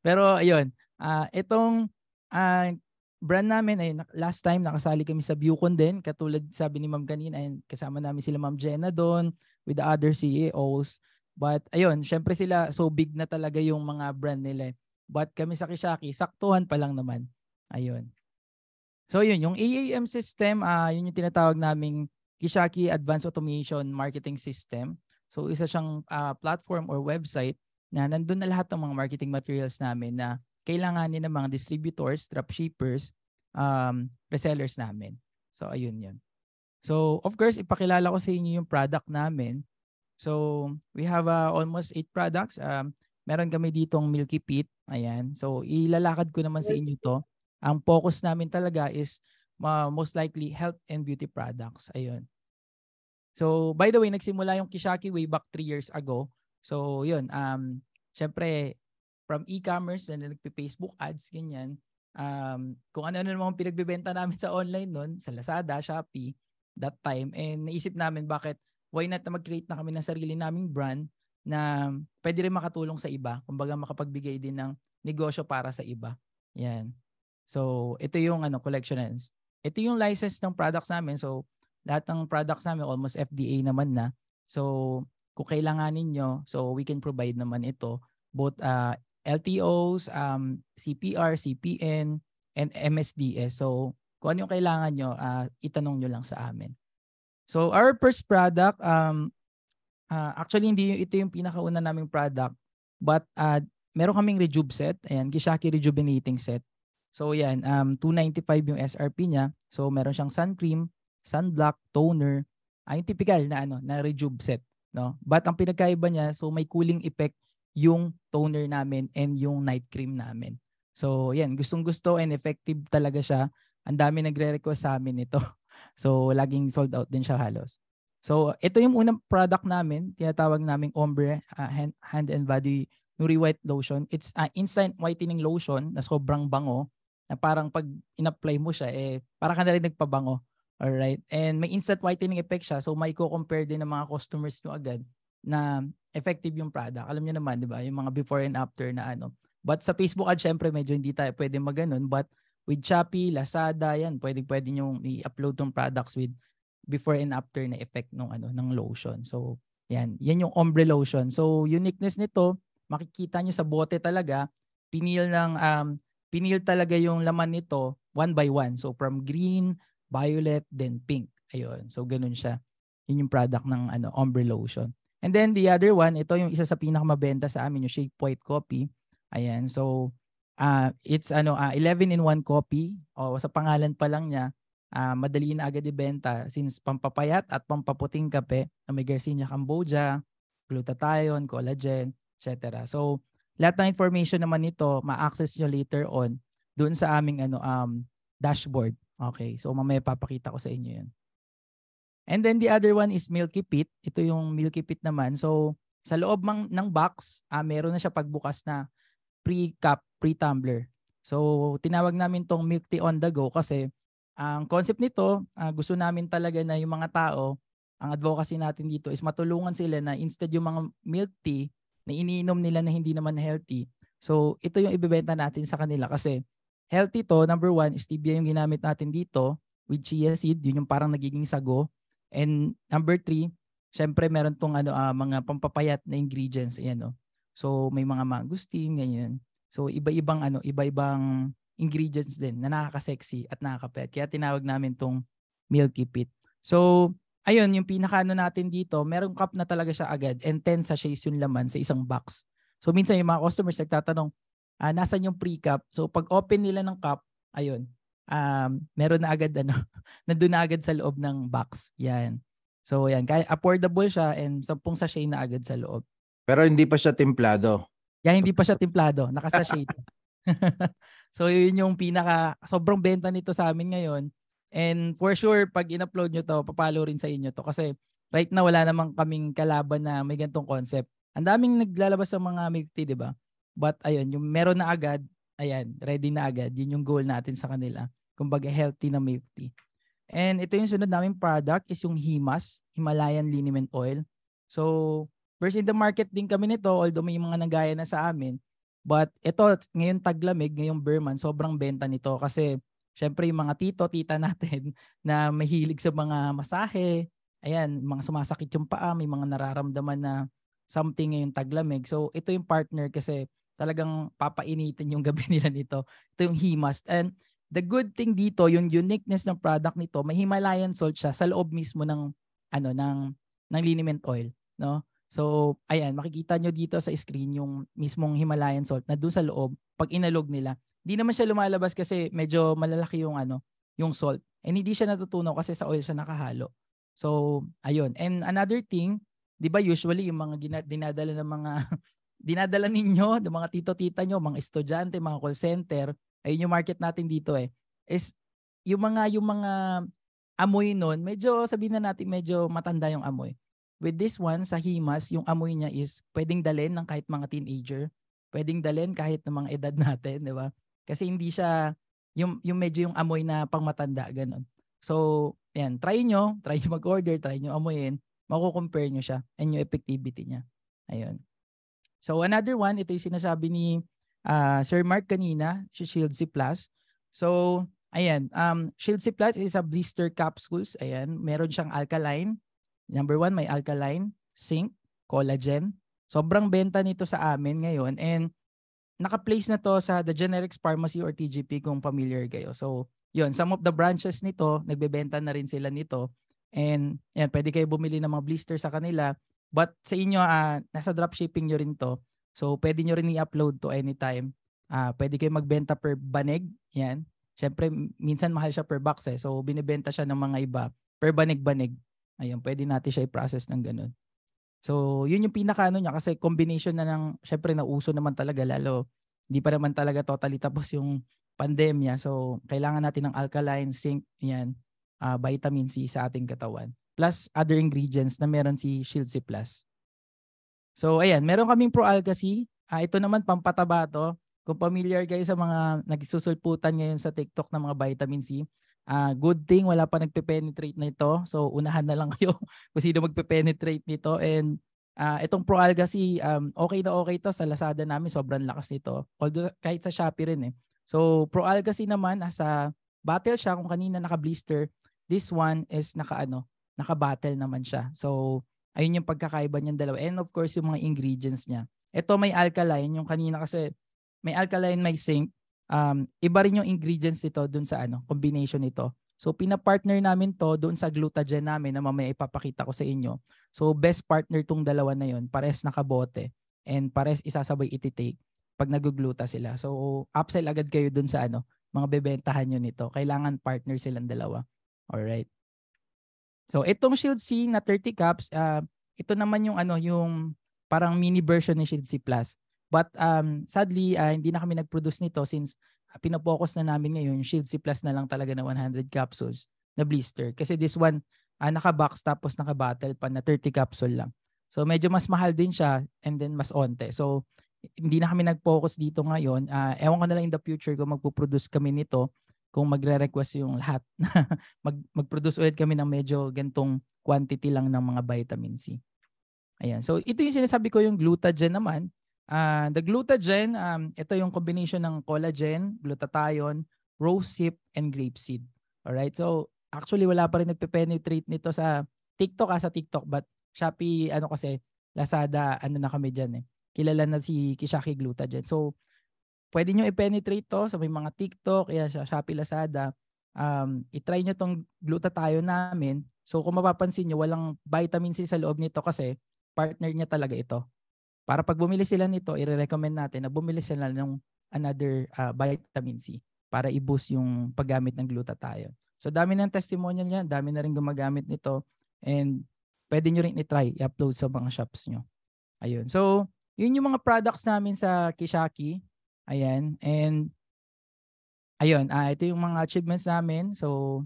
Pero, ayun, uh, itong uh, brand namin ay last time nakasali kami sa Bucon din katulad sabi ni Ma'am kanina and kasama namin sila Ma'am Jenna doon with the other CEOs but ayun syempre sila so big na talaga yung mga brand nila eh. but kami sa Kishaki saktuhan pa lang naman ayun so yun yung EAM system uh, yun yung tinatawag naming Kishaki Advanced Automation Marketing System so isa siyang uh, platform or website na nandun na lahat ng mga marketing materials namin na kailangan ni ng mga distributors, dropshippers, um, resellers namin. So, ayun yun. So, of course, ipakilala ko sa inyo yung product namin. So, we have uh, almost 8 products. Um, meron kami ditong Milky Pit. Ayan. So, ilalakad ko naman sa inyo to. Ang focus namin talaga is uh, most likely health and beauty products. Ayun. So, by the way, nagsimula yung Kishaki way back 3 years ago. So, yun. Um, Siyempre, from e-commerce na nagpe-Facebook ads, ganyan. Um, kung ano-ano namang pinagbebenta namin sa online noon, sa Lazada, Shopee, that time. And naisip namin bakit, why not na mag-create na kami ng sarili naming brand na pwede rin makatulong sa iba. Kumbaga makapagbigay din ng negosyo para sa iba. Yan. So, ito yung ano, collection na Ito yung license ng products namin. So, lahat ng products namin almost FDA naman na. So, kung kailanganin nyo, so we can provide naman ito both uh, LTOs, um, CPR, CPN, and MSDS. So kung ano yung kailangan nyo, uh, itanong nyo lang sa amin. So our first product, um, uh, actually hindi ito yung pinakauna naming product, but uh, meron kaming rejube set, ayan, Kishaki Rejuvenating Set. So yan, um, 295 yung SRP niya. So meron siyang sun cream, sunblock, toner, ay yung typical na ano, na rejube set, no? But ang pinagkaiba niya, so may cooling effect yung toner namin and yung night cream namin. So, yan. Gustong-gusto and effective talaga siya. Ang dami nagre-request sa amin nito. So, laging sold out din siya halos. So, ito yung unang product namin. Tinatawag naming Ombre uh, hand, and Body Nuri White Lotion. It's uh, instant whitening lotion na sobrang bango na parang pag in-apply mo siya, eh, para ka na rin nagpabango. Alright? And may instant whitening effect siya. So, may ko-compare din ng mga customers nyo agad na effective yung product. Alam niyo naman, 'di ba? Yung mga before and after na ano. But sa Facebook ad syempre medyo hindi tayo pwede maganon but with Shopee, Lazada, yan, pwede pwede niyo i-upload tong products with before and after na effect ng ano ng lotion. So, yan, yan yung ombre lotion. So, uniqueness nito, makikita niyo sa bote talaga, pinil ng um pinil talaga yung laman nito one by one. So, from green, violet, then pink. Ayun. So, ganun siya. Yun yung product ng ano, ombre lotion. And then the other one, ito yung isa sa pinakamabenta sa amin, yung shake white coffee. Ayan, so uh, it's ano uh, ah, 11 in 1 coffee o sa pangalan pa lang niya, uh, madali na agad ibenta since pampapayat at pampaputing kape na may Garcinia Cambogia, glutathione, collagen, etc. So lahat ng information naman nito ma-access nyo later on doon sa aming ano um dashboard. Okay, so mamaya papakita ko sa inyo yun. And then the other one is Milky Pit. Ito yung Milky Pit naman. So sa loob mang, ng box, ah, meron na siya pagbukas na pre-cup, pre-tumbler. So tinawag namin tong Milk Tea on the Go kasi ang concept nito, uh, gusto namin talaga na yung mga tao, ang advocacy natin dito is matulungan sila na instead yung mga milk tea na iniinom nila na hindi naman healthy. So ito yung ibebenta natin sa kanila kasi healthy to, number one, stevia yung ginamit natin dito with chia seed, yun yung parang nagiging sago. And number three, syempre meron tong ano, uh, mga pampapayat na ingredients. Ayan, no? So may mga mangosteen, ganyan. So iba-ibang ano, iba-ibang ingredients din na nakaka-sexy at nakaka nakakapayat. Kaya tinawag namin tong Milky Pit. So ayun, yung pinakaano natin dito, merong cup na talaga siya agad and 10 sachets yung laman sa isang box. So minsan yung mga customers nagtatanong, ah, nasan yung pre-cup? So pag open nila ng cup, ayun, um, meron na agad ano, nandun na agad sa loob ng box. Yan. So yan, kaya affordable siya and sampung sachet na agad sa loob. Pero hindi pa siya templado. Yeah, hindi pa siya timplado. Nakasachet. so yun yung pinaka sobrang benta nito sa amin ngayon. And for sure, pag in-upload nyo to, papalo rin sa inyo to. Kasi right na wala namang kaming kalaban na may gantong concept. Ang daming naglalabas sa mga milk tea, di ba? But ayun, yung meron na agad, ayan, ready na agad. Yun yung goal natin sa kanila. Kumbaga healthy na milk tea. And ito yung sunod naming product is yung Himas, Himalayan Liniment Oil. So, first in the market din kami nito, although may mga nagaya na sa amin. But ito, ngayon taglamig, ngayong Berman, sobrang benta nito kasi syempre yung mga tito, tita natin na mahilig sa mga masahe, ayan, mga sumasakit yung paa, may mga nararamdaman na something ngayong taglamig. So, ito yung partner kasi talagang papainitin yung gabi nila nito. Ito yung Himas. And The good thing dito, yung uniqueness ng product nito, may Himalayan salt siya sa loob mismo ng ano ng ng liniment oil, no? So, ayan, makikita nyo dito sa screen yung mismong Himalayan salt na doon sa loob pag inalog nila. Hindi naman siya lumalabas kasi medyo malalaki yung ano, yung salt. And hindi siya natutunaw kasi sa oil siya nakahalo. So, ayun. And another thing, 'di ba usually yung mga dinadala ng mga dinadala ninyo, ng mga tito-tita nyo, mga estudyante, mga call center, ayun yung market natin dito eh, is yung mga, yung mga amoy nun, medyo sabihin na natin medyo matanda yung amoy. With this one, sa Himas, yung amoy niya is pwedeng dalhin ng kahit mga teenager. Pwedeng dalhin kahit ng mga edad natin, di ba? Kasi hindi siya, yung, yung medyo yung amoy na pangmatanda, ganun. So, yan, try nyo, try nyo mag-order, try nyo amoyin, makukompare nyo siya and yung effectivity niya. Ayun. So, another one, ito yung sinasabi ni uh, Sir Mark kanina, si Shield C++. Plus. So, ayan, um, Shield C++ Plus is a blister capsules. Ayan, meron siyang alkaline. Number one, may alkaline, zinc, collagen. Sobrang benta nito sa amin ngayon. And naka-place na to sa The Generics Pharmacy or TGP kung familiar kayo. So, yun, some of the branches nito, nagbebenta na rin sila nito. And yan, pwede kayo bumili ng mga blister sa kanila. But sa inyo, uh, nasa dropshipping nyo rin to. So, pwede nyo rin i-upload to anytime. Uh, pwede kayo magbenta per banig. Yan. Siyempre, minsan mahal siya per box eh. So, binibenta siya ng mga iba per banig-banig. Ayun, pwede natin siya i-process ng ganun. So, yun yung pinaka ano niya kasi combination na ng, syempre nauso naman talaga lalo, hindi pa naman talaga totally tapos yung pandemya. So, kailangan natin ng alkaline, zinc, yan, uh, vitamin C sa ating katawan. Plus, other ingredients na meron si Shield C+. Plus. So ayan, meron kaming pro-algacy. Uh, ah, ito naman pampataba to. Kung familiar kayo sa mga nagsusulputan ngayon sa TikTok ng mga vitamin C, uh, good thing wala pa nagpe-penetrate na ito. So unahan na lang kayo kung sino magpe-penetrate nito. And uh, itong proalgacy, um, okay na okay to sa Lazada namin. Sobrang lakas nito. Although kahit sa Shopee rin eh. So proalgacy naman, nasa battle siya. Kung kanina naka-blister, this one is naka-ano, naka-battle naman siya. So Ayun yung pagkakaiba niyang dalawa. And of course, yung mga ingredients niya. Ito may alkaline, yung kanina kasi may alkaline, may zinc. Um, iba rin yung ingredients ito dun sa ano, combination nito. So pina-partner namin to doon sa glutagen namin na mamaya ipapakita ko sa inyo. So best partner tong dalawa na yon, pares nakabote and pares isasabay iti-take pag nagugluta sila. So upsell agad kayo doon sa ano, mga bebentahan niyo nito. Kailangan partner silang dalawa. All right. So itong Shield C na 30 caps, uh, ito naman yung ano yung parang mini version ni Shield C Plus. But um, sadly, uh, hindi na kami nag-produce nito since uh, pinopokus na namin ngayon yung Shield C Plus na lang talaga na 100 capsules na blister. Kasi this one, uh, naka-box tapos naka-bottle pa na 30 capsule lang. So medyo mas mahal din siya and then mas onte. So hindi na kami nag-focus dito ngayon. Uh, ewan ko na lang in the future kung magpo-produce kami nito kung magre-request yung lahat na mag, mag-produce ulit kami ng medyo gantong quantity lang ng mga vitamin C. Ayan. So ito yung sinasabi ko yung glutagen naman. Uh, the glutagen, um, ito yung combination ng collagen, glutathione, rosehip, and grapeseed. Alright? So actually wala pa rin nagpe-penetrate nito sa TikTok ah, sa TikTok but Shopee ano kasi Lazada ano na kami diyan eh. Kilala na si Kishaki Glutagen. So pwede nyo i-penetrate to sa so may mga TikTok, yan, sa Shopee, Lazada. Um, i-try nyo tong glutathione namin. So kung mapapansin nyo, walang vitamin C sa loob nito kasi partner niya talaga ito. Para pag bumili sila nito, i-recommend natin na bumili sila ng another uh, vitamin C para i-boost yung paggamit ng glutathione. So dami ng testimonial niya, dami na rin gumagamit nito and pwede nyo rin i-try, i-upload sa mga shops nyo. Ayun. So, yun yung mga products namin sa Kishaki. Ayan. And ayun, uh, ito yung mga achievements namin. So,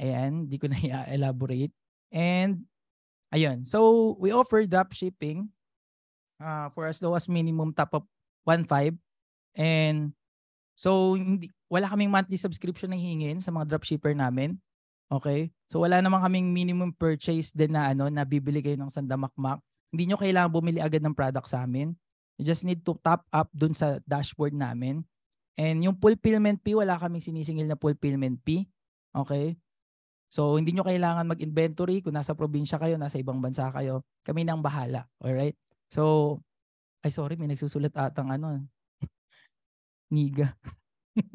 ayan, di ko na i-elaborate. And ayun, so we offer dropshipping uh, ah, for as low as minimum top up 1.5. And so, hindi, wala kaming monthly subscription na hingin sa mga dropshipper namin. Okay? So, wala naman kaming minimum purchase din na ano, na bibili kayo ng sandamakmak. Hindi nyo kailangan bumili agad ng product sa amin. You just need to top up dun sa dashboard namin. And yung fulfillment fee, wala kaming sinisingil na fulfillment fee. Okay? So, hindi nyo kailangan mag-inventory kung nasa probinsya kayo, nasa ibang bansa kayo. Kami nang bahala. Alright? So, ay sorry, may nagsusulat atang ano. Niga.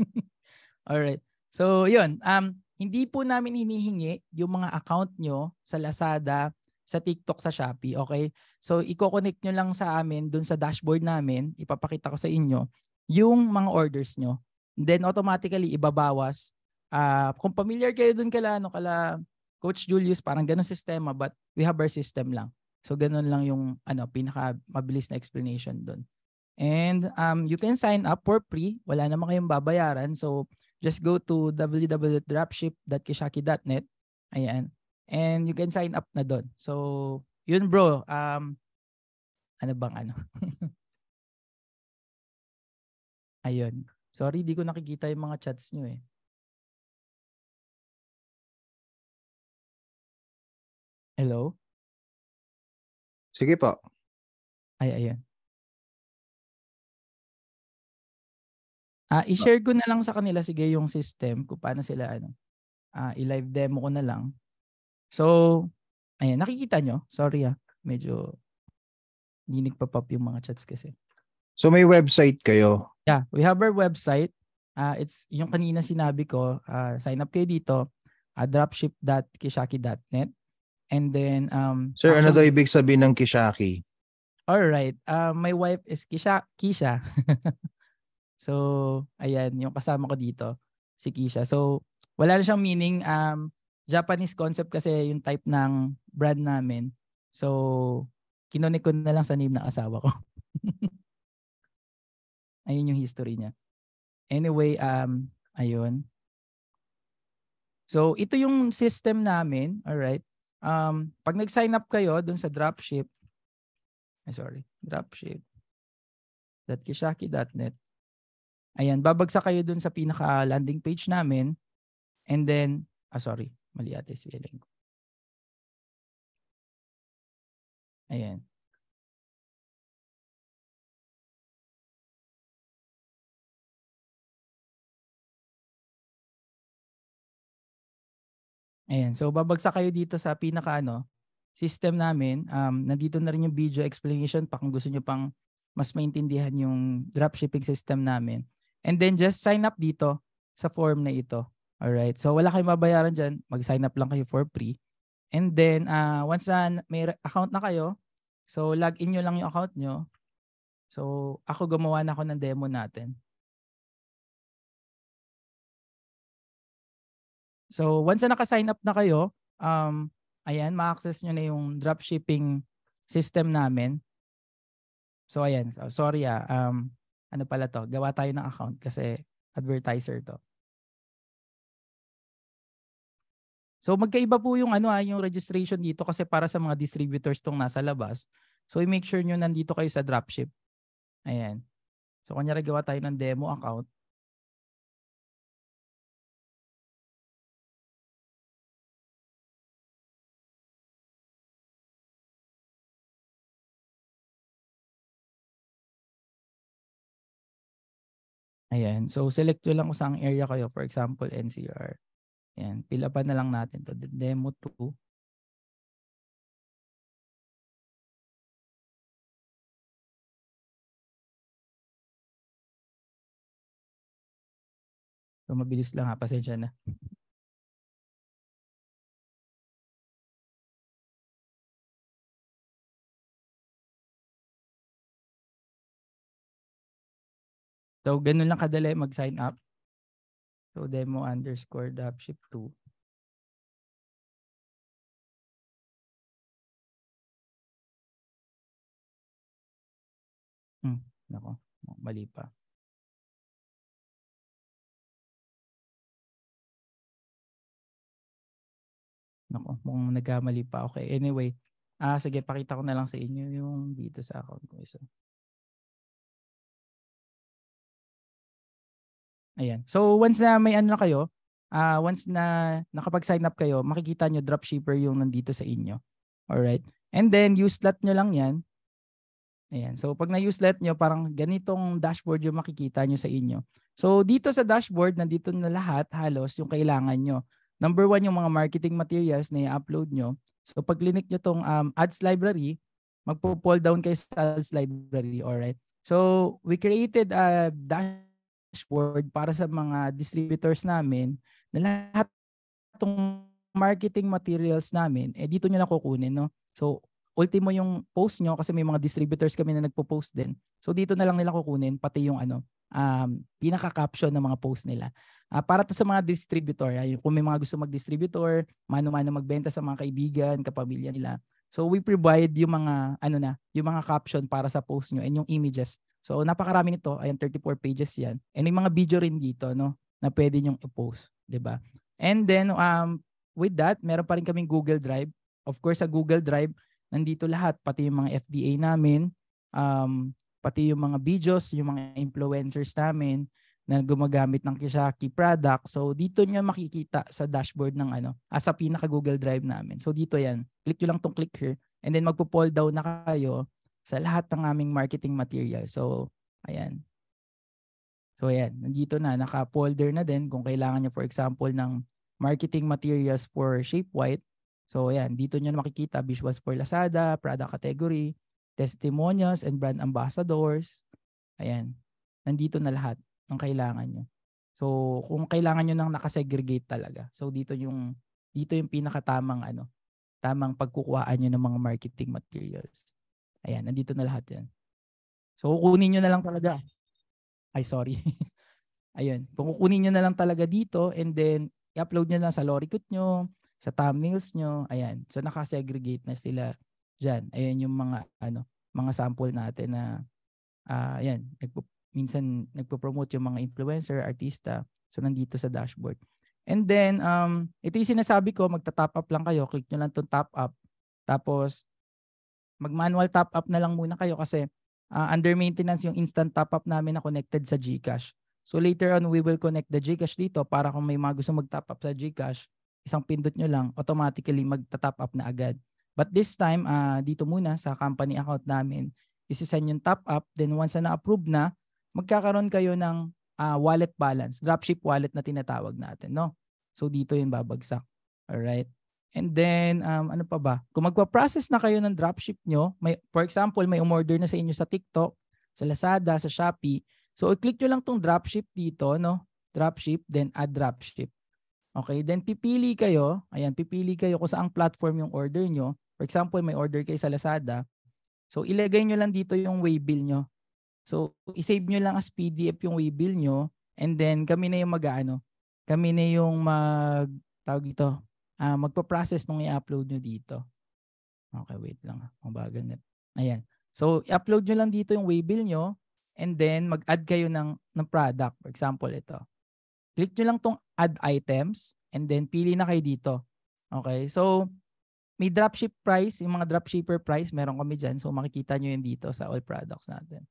Alright. So, yun. Um, hindi po namin hinihingi yung mga account nyo sa Lazada sa TikTok, sa Shopee, okay? So, i-connect nyo lang sa amin, dun sa dashboard namin, ipapakita ko sa inyo, yung mga orders nyo. Then, automatically, ibabawas. Uh, kung familiar kayo dun kala, ano, kala Coach Julius, parang ganun sistema, but we have our system lang. So, ganun lang yung ano, pinaka-mabilis na explanation dun. And um, you can sign up for free. Wala naman kayong babayaran. So, just go to www.dropship.kishaki.net. Ayan. And you can sign up na doon. So, yun bro. Um, ano bang ano? Ayun. Sorry, di ko nakikita yung mga chats nyo eh. Hello? Sige po. Ay, ayan. Ah, i-share ko na lang sa kanila sige yung system kung paano sila ano. Ah, i-live demo ko na lang. So, ayan, nakikita nyo. Sorry ah, medyo hindi nagpa-pop yung mga chats kasi. So may website kayo? Yeah, we have our website. Uh, it's yung kanina sinabi ko, uh, sign up kayo dito, uh, ah, dropship.kishaki.net. And then... Um, Sir, actually, ano daw ibig sabihin ng Kishaki? Alright, uh, my wife is Kisha. Kisha. so, ayan, yung kasama ko dito, si Kisha. So, wala na siyang meaning. Um, Japanese concept kasi yung type ng brand namin. So, kinonik ko na lang sa name ng asawa ko. ayun yung history niya. Anyway, um, ayun. So, ito yung system namin, all right? Um, pag nag-sign up kayo doon sa dropship, ay sorry, dropship.kishaki.net. Ayan, babagsak kayo doon sa pinaka landing page namin and then, ah sorry, Mali ate spelling ko. Ayan. Ayan. So, babagsak kayo dito sa pinaka ano, system namin. Um, nandito na rin yung video explanation pa kung gusto nyo pang mas maintindihan yung dropshipping system namin. And then just sign up dito sa form na ito. Alright. So wala kayong mabayaran dyan. Mag-sign up lang kayo for free. And then, uh, once na may account na kayo, so log in nyo lang yung account nyo. So ako gumawa na ako ng demo natin. So once na naka-sign up na kayo, um, ayan, ma-access nyo na yung dropshipping system namin. So ayan, so, sorry ah, um, ano pala to, gawa tayo ng account kasi advertiser to. So magkaiba po yung ano ah, yung registration dito kasi para sa mga distributors tong nasa labas. So i-make sure niyo nandito kayo sa dropship. Ayan. So kunyari gawa tayo ng demo account. Ayan. So, select nyo lang kung saang area kayo. For example, NCR. Yan, fill upan na lang natin to. Demo 2. So, mabilis lang ha. Pasensya na. So, ganun lang kadali mag-sign up. So demo underscore dropship 2. Hmm, nako, mali pa. Nako, mukhang nagkamali pa. Okay, anyway. Ah, sige, pakita ko na lang sa inyo yung dito sa account ko. So, Ayan. So once na may ano na kayo, uh, once na nakapag-sign up kayo, makikita nyo dropshipper yung nandito sa inyo. Alright? And then, uselet nyo lang yan. Ayan. So pag na-uselet nyo, parang ganitong dashboard yung makikita nyo sa inyo. So dito sa dashboard, nandito na lahat halos yung kailangan nyo. Number one, yung mga marketing materials na i-upload nyo. So pag clinic nyo tong um, ads library, magpo-pull down kayo sa ads library. Alright? So we created a dash dashboard para sa mga distributors namin na lahat itong marketing materials namin, eh dito nyo na kukunin, no? So, ultimo yung post nyo kasi may mga distributors kami na nagpo-post din. So, dito na lang nila kukunin, pati yung ano, um, pinaka-caption ng mga post nila. Uh, para to sa mga distributor, ay, kung may mga gusto mag-distributor, mano-mano magbenta sa mga kaibigan, kapamilya nila, So we provide yung mga ano na, yung mga caption para sa post nyo and yung images. So napakarami nito, ayan 34 pages 'yan. And may mga video rin dito no na pwede niyo i-post, 'di ba? And then um with that, meron pa rin kaming Google Drive. Of course, sa Google Drive nandito lahat pati yung mga FDA namin, um pati yung mga videos, yung mga influencers namin, na gumagamit ng Kisaki product. So dito niyo makikita sa dashboard ng ano, as ah, a pinaka Google Drive namin. So dito yan. Click nyo lang tong click here and then magpo-pull down na kayo sa lahat ng aming marketing material. So ayan. So ayan, nandito na naka-folder na din kung kailangan niyo for example ng marketing materials for Shapewhite. So ayan, dito niyo makikita visuals for Lazada, product category, testimonials and brand ambassadors. Ayan. Nandito na lahat ng kailangan nyo. So, kung kailangan nyo ng nakasegregate talaga. So, dito yung, dito yung pinakatamang ano, tamang pagkukuhaan nyo ng mga marketing materials. Ayan, nandito na lahat yan. So, kukunin nyo na lang talaga. Ay, sorry. Ayun. Kung kukunin nyo na lang talaga dito and then i-upload nyo na sa lorikot nyo, sa thumbnails nyo. Ayan. So, nakasegregate na sila dyan. Ayan yung mga, ano, mga sample natin na, uh, ayan, nagpo minsan nagpo-promote yung mga influencer, artista. So nandito sa dashboard. And then, um, ito yung sinasabi ko, magta-top up lang kayo. Click nyo lang itong top up. Tapos, mag-manual top up na lang muna kayo kasi uh, under maintenance yung instant top up namin na connected sa GCash. So later on, we will connect the GCash dito para kung may mga gusto mag-top up sa GCash, isang pindot nyo lang, automatically magta-top up na agad. But this time, uh, dito muna sa company account namin, isisend yung top up. Then once na na-approve na, magkakaroon kayo ng uh, wallet balance, dropship wallet na tinatawag natin, no? So dito yung babagsak. All right? And then um, ano pa ba? Kung magpa-process na kayo ng dropship nyo, may for example, may umorder na sa inyo sa TikTok, sa Lazada, sa Shopee. So i-click nyo lang tong dropship dito, no? Dropship, then add dropship. Okay, then pipili kayo. Ayan, pipili kayo kung saang platform yung order nyo. For example, may order kayo sa Lazada. So ilagay nyo lang dito yung waybill nyo. So, isave nyo lang as PDF yung waybill nyo and then kami na yung mag-ano, kami na yung mag, tawag ito, uh, ah, magpa-process nung i-upload nyo dito. Okay, wait lang. Ang ah, bagal na. Ayan. So, i-upload nyo lang dito yung waybill nyo and then mag-add kayo ng, ng product. For example, ito. Click nyo lang tong add items and then pili na kayo dito. Okay, so may dropship price, yung mga dropshipper price, meron kami dyan. So makikita nyo yun dito sa all products natin.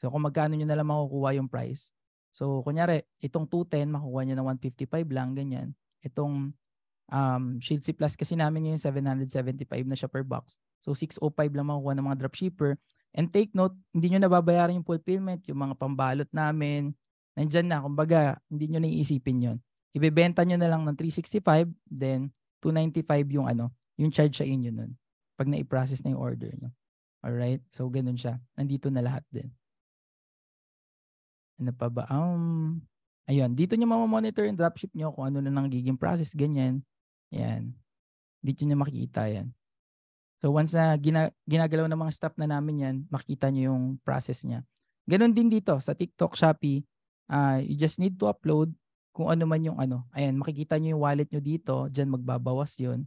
So kung magkano nyo na lang makukuha yung price. So kunyari, itong 210, makukuha nyo ng 155 lang, ganyan. Itong um, Shield C Plus kasi namin yung 775 na siya per box. So 605 lang makukuha ng mga dropshipper. And take note, hindi nyo nababayaran yung fulfillment, yung mga pambalot namin. Nandyan na, kumbaga, hindi nyo naiisipin yon Ibebenta nyo na lang ng 365, then 295 yung ano, yung charge sa inyo nun. Pag na-process na yung order nyo. Alright? So, ganun siya. Nandito na lahat din. Ano pa ba? Um, ayun, dito nyo mamamonitor yung dropship nyo kung ano na nagiging process, ganyan. Yan. Dito nyo makikita yan. So once na gina- ginagalaw ng mga staff na namin yan, makita nyo yung process niya. Ganon din dito sa TikTok, Shopee, uh, you just need to upload kung ano man yung ano. Ayan, makikita nyo yung wallet nyo dito. Diyan magbabawas yun.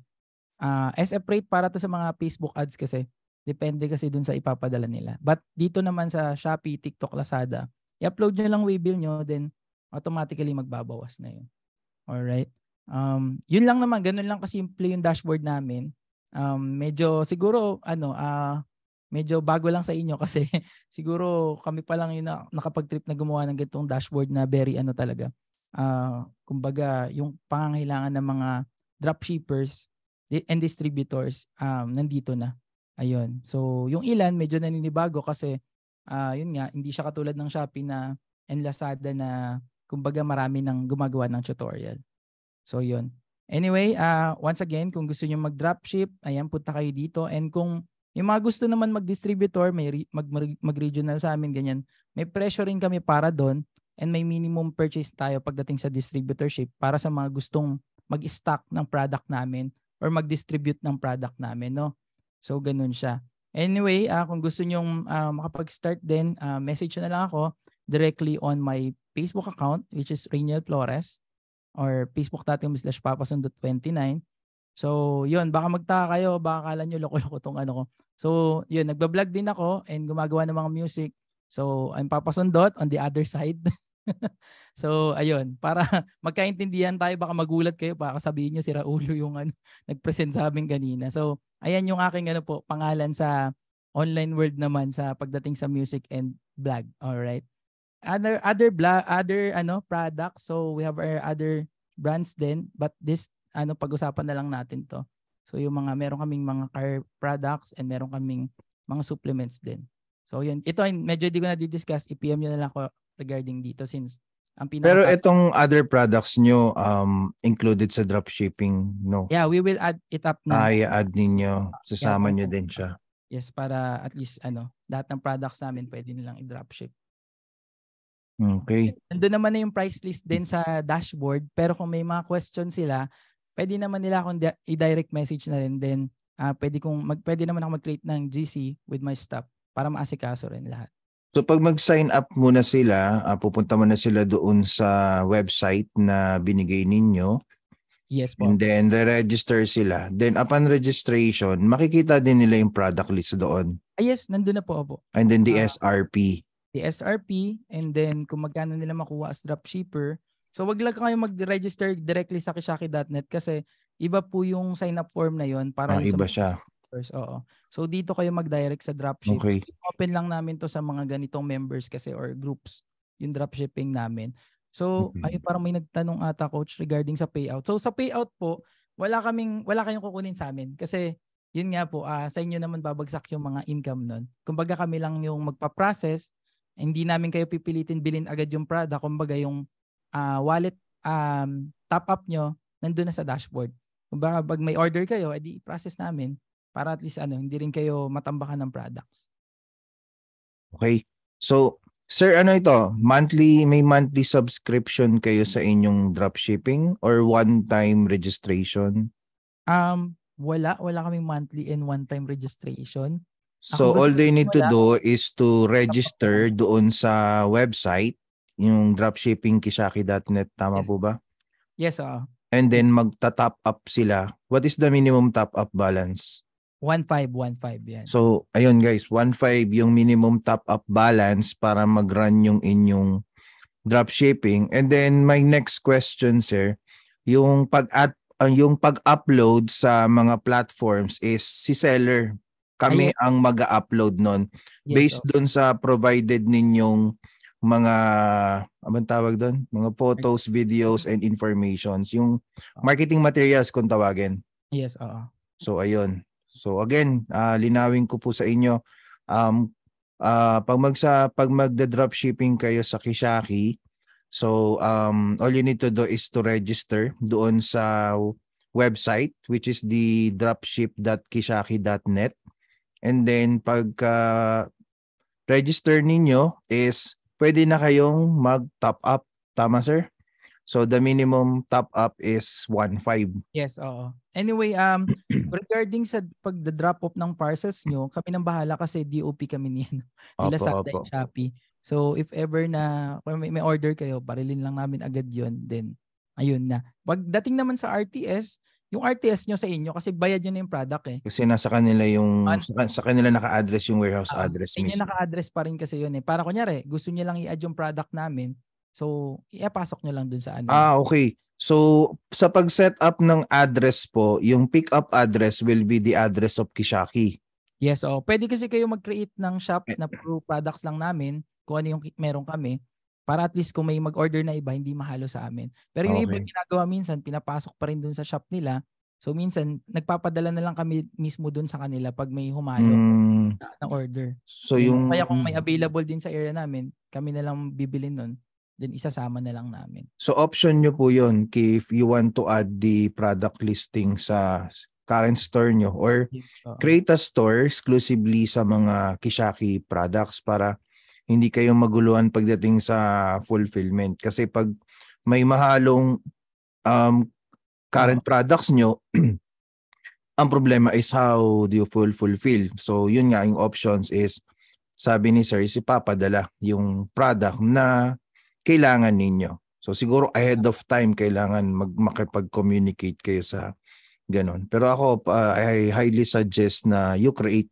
Uh, ah, SF rate para to sa mga Facebook ads kasi. Depende kasi dun sa ipapadala nila. But dito naman sa Shopee, TikTok, Lazada, I-upload nyo lang waybill nyo, then automatically magbabawas na yun. Alright? Um, yun lang naman, ganun lang kasimple yung dashboard namin. Um, medyo siguro, ano, uh, medyo bago lang sa inyo kasi siguro kami pa lang yung nakapag-trip na gumawa ng ganitong dashboard na very ano talaga. Uh, kumbaga, yung pangangailangan ng mga dropshippers and distributors um, nandito na. Ayun. So, yung ilan medyo naninibago kasi uh, yun nga, hindi siya katulad ng Shopee na and Lazada na kumbaga marami nang gumagawa ng tutorial. So yun. Anyway, uh, once again, kung gusto niyo mag-dropship, ayan, punta kayo dito. And kung yung mga gusto naman mag-distributor, may re- mag- mag-regional sa amin, ganyan, may pressure rin kami para doon and may minimum purchase tayo pagdating sa distributorship para sa mga gustong mag-stock ng product namin or mag-distribute ng product namin, no? So, ganun siya. Anyway, uh, kung gusto nyong uh, makapag-start din, uh, message na lang ako directly on my Facebook account, which is Rainiel Flores, or facebook.com slash papasundo29. So, yun, baka magtaka kayo, baka kala nyo loko-loko tong ano ko. So, yun, nagbablog din ako and gumagawa ng mga music. So, I'm papasundot on the other side. so, ayun. Para magkaintindihan tayo, baka magulat kayo, baka sabihin niyo si Raulo yung ano, nag-present sa amin kanina. So, ayan yung aking ano po, pangalan sa online world naman sa pagdating sa music and blog. All right. Other other blog, other ano product. So we have our other brands then, but this ano pag-usapan na lang natin to. So yung mga meron kaming mga car products and meron kaming mga supplements din. So yun, ito medyo hindi ko na di-discuss, i-PM niyo na lang ako, regarding dito since ang pinaka- Pero itong other products nyo um, included sa dropshipping, no? Yeah, we will add it up na. Ay, add ninyo. Sasama yeah, nyo din siya. Yes, para at least ano, lahat ng products namin pwede nilang i-dropship. Okay. Nandun naman na yung price list din sa dashboard. Pero kung may mga question sila, pwede naman nila akong di- i-direct message na rin. Then, uh, pwede, kong mag, pwede naman ako mag-create ng GC with my staff para maasikaso rin lahat. So pag mag-sign up muna sila, uh, pupunta muna sila doon sa website na binigay ninyo. Yes po. And then re-register sila. Then upon registration, makikita din nila yung product list doon. Ah, yes, nandun na po po. And then the uh, ah, SRP. The SRP and then kung magkano nila makuha as dropshipper. So wag lang kayo mag-register directly sa kishaki.net kasi iba po yung sign up form na yon para ah, iba siya dropshippers. Oo. So dito kayo mag-direct sa dropship. Okay. Open lang namin to sa mga ganitong members kasi or groups yung dropshipping namin. So okay. Mm-hmm. ay parang may nagtanong ata coach regarding sa payout. So sa payout po, wala kaming wala kayong kukunin sa amin kasi yun nga po, uh, sa inyo naman babagsak yung mga income noon. Kumbaga kami lang yung magpa-process, hindi namin kayo pipilitin bilhin agad yung product. Kumbaga yung uh, wallet um, top up nyo, nandun na sa dashboard. Kumbaga pag may order kayo, edi process namin. Para at least ano, hindi rin kayo matambakan ng products. Okay. So, sir, ano ito? Monthly, may monthly subscription kayo sa inyong dropshipping or one-time registration? Um, wala. Wala kaming monthly and one-time registration. So, Ako all they need wala. to do is to register doon sa website, yung dropshippingkishaki.net. Tama yes. po ba? Yes, oo. Uh, and then magta-top up sila. What is the minimum top up balance? 1.5, 1.5 yan. So, ayun guys, 1.5 yung minimum top-up balance para mag-run yung inyong dropshipping. And then, my next question, sir, yung pag-at ah, yung pag-upload sa mga platforms is si seller. Kami Ayun. ang mag-upload nun. Yes, based okay. dun sa provided ninyong mga anong tawag doon? Mga photos, videos and informations, yung marketing materials kung tawagin. Yes, oo. So ayun. So again, uh, linawin ko po sa inyo um uh, pag magsa pag magda-drop shipping kayo sa Kishaki, so um all you need to do is to register doon sa website which is the dropship.kishaki.net and then pag uh, register ninyo is pwede na kayong mag top up tama sir So the minimum top up is 1.5. Yes, oo. Anyway, um regarding sa pagda-drop off ng parcels nyo, kami nang bahala kasi DOP kami niyan. Nila sa Shopee. So if ever na may, may order kayo, parilin lang namin agad 'yon. Then ayun na. Pagdating naman sa RTS, yung RTS nyo sa inyo kasi bayad nyo na yung product eh. Kasi nasa kanila yung An- sa, sa kanila naka-address yung warehouse uh, address mismo. Inyo naka-address pa rin kasi yun eh. Para kunyari, gusto niya lang i-add yung product namin, So, iapasok nyo lang dun sa ano. Ah, okay. So, sa pag setup ng address po, yung pick-up address will be the address of Kishaki. Yes, oh. Pwede kasi kayo mag-create ng shop eh. na puro products lang namin, kung ano yung meron kami, para at least kung may mag-order na iba, hindi mahalo sa amin. Pero yung okay. iba ginagawa minsan, pinapasok pa rin dun sa shop nila. So, minsan, nagpapadala na lang kami mismo dun sa kanila pag may humalo mm. na, order. So, yung... Kaya kung may hmm. available din sa area namin, kami na lang bibilin nun then isasama na lang namin. So option nyo po yun if you want to add the product listing sa current store nyo or create a store exclusively sa mga Kishaki products para hindi kayo maguluhan pagdating sa fulfillment. Kasi pag may mahalong um, current products nyo, ang problema is how do you full fulfill. So yun nga, yung options is sabi ni Sir, si papadala yung product na kailangan ninyo. So siguro ahead of time kailangan mag makipag-communicate kayo sa ganun. Pero ako uh, I highly suggest na you create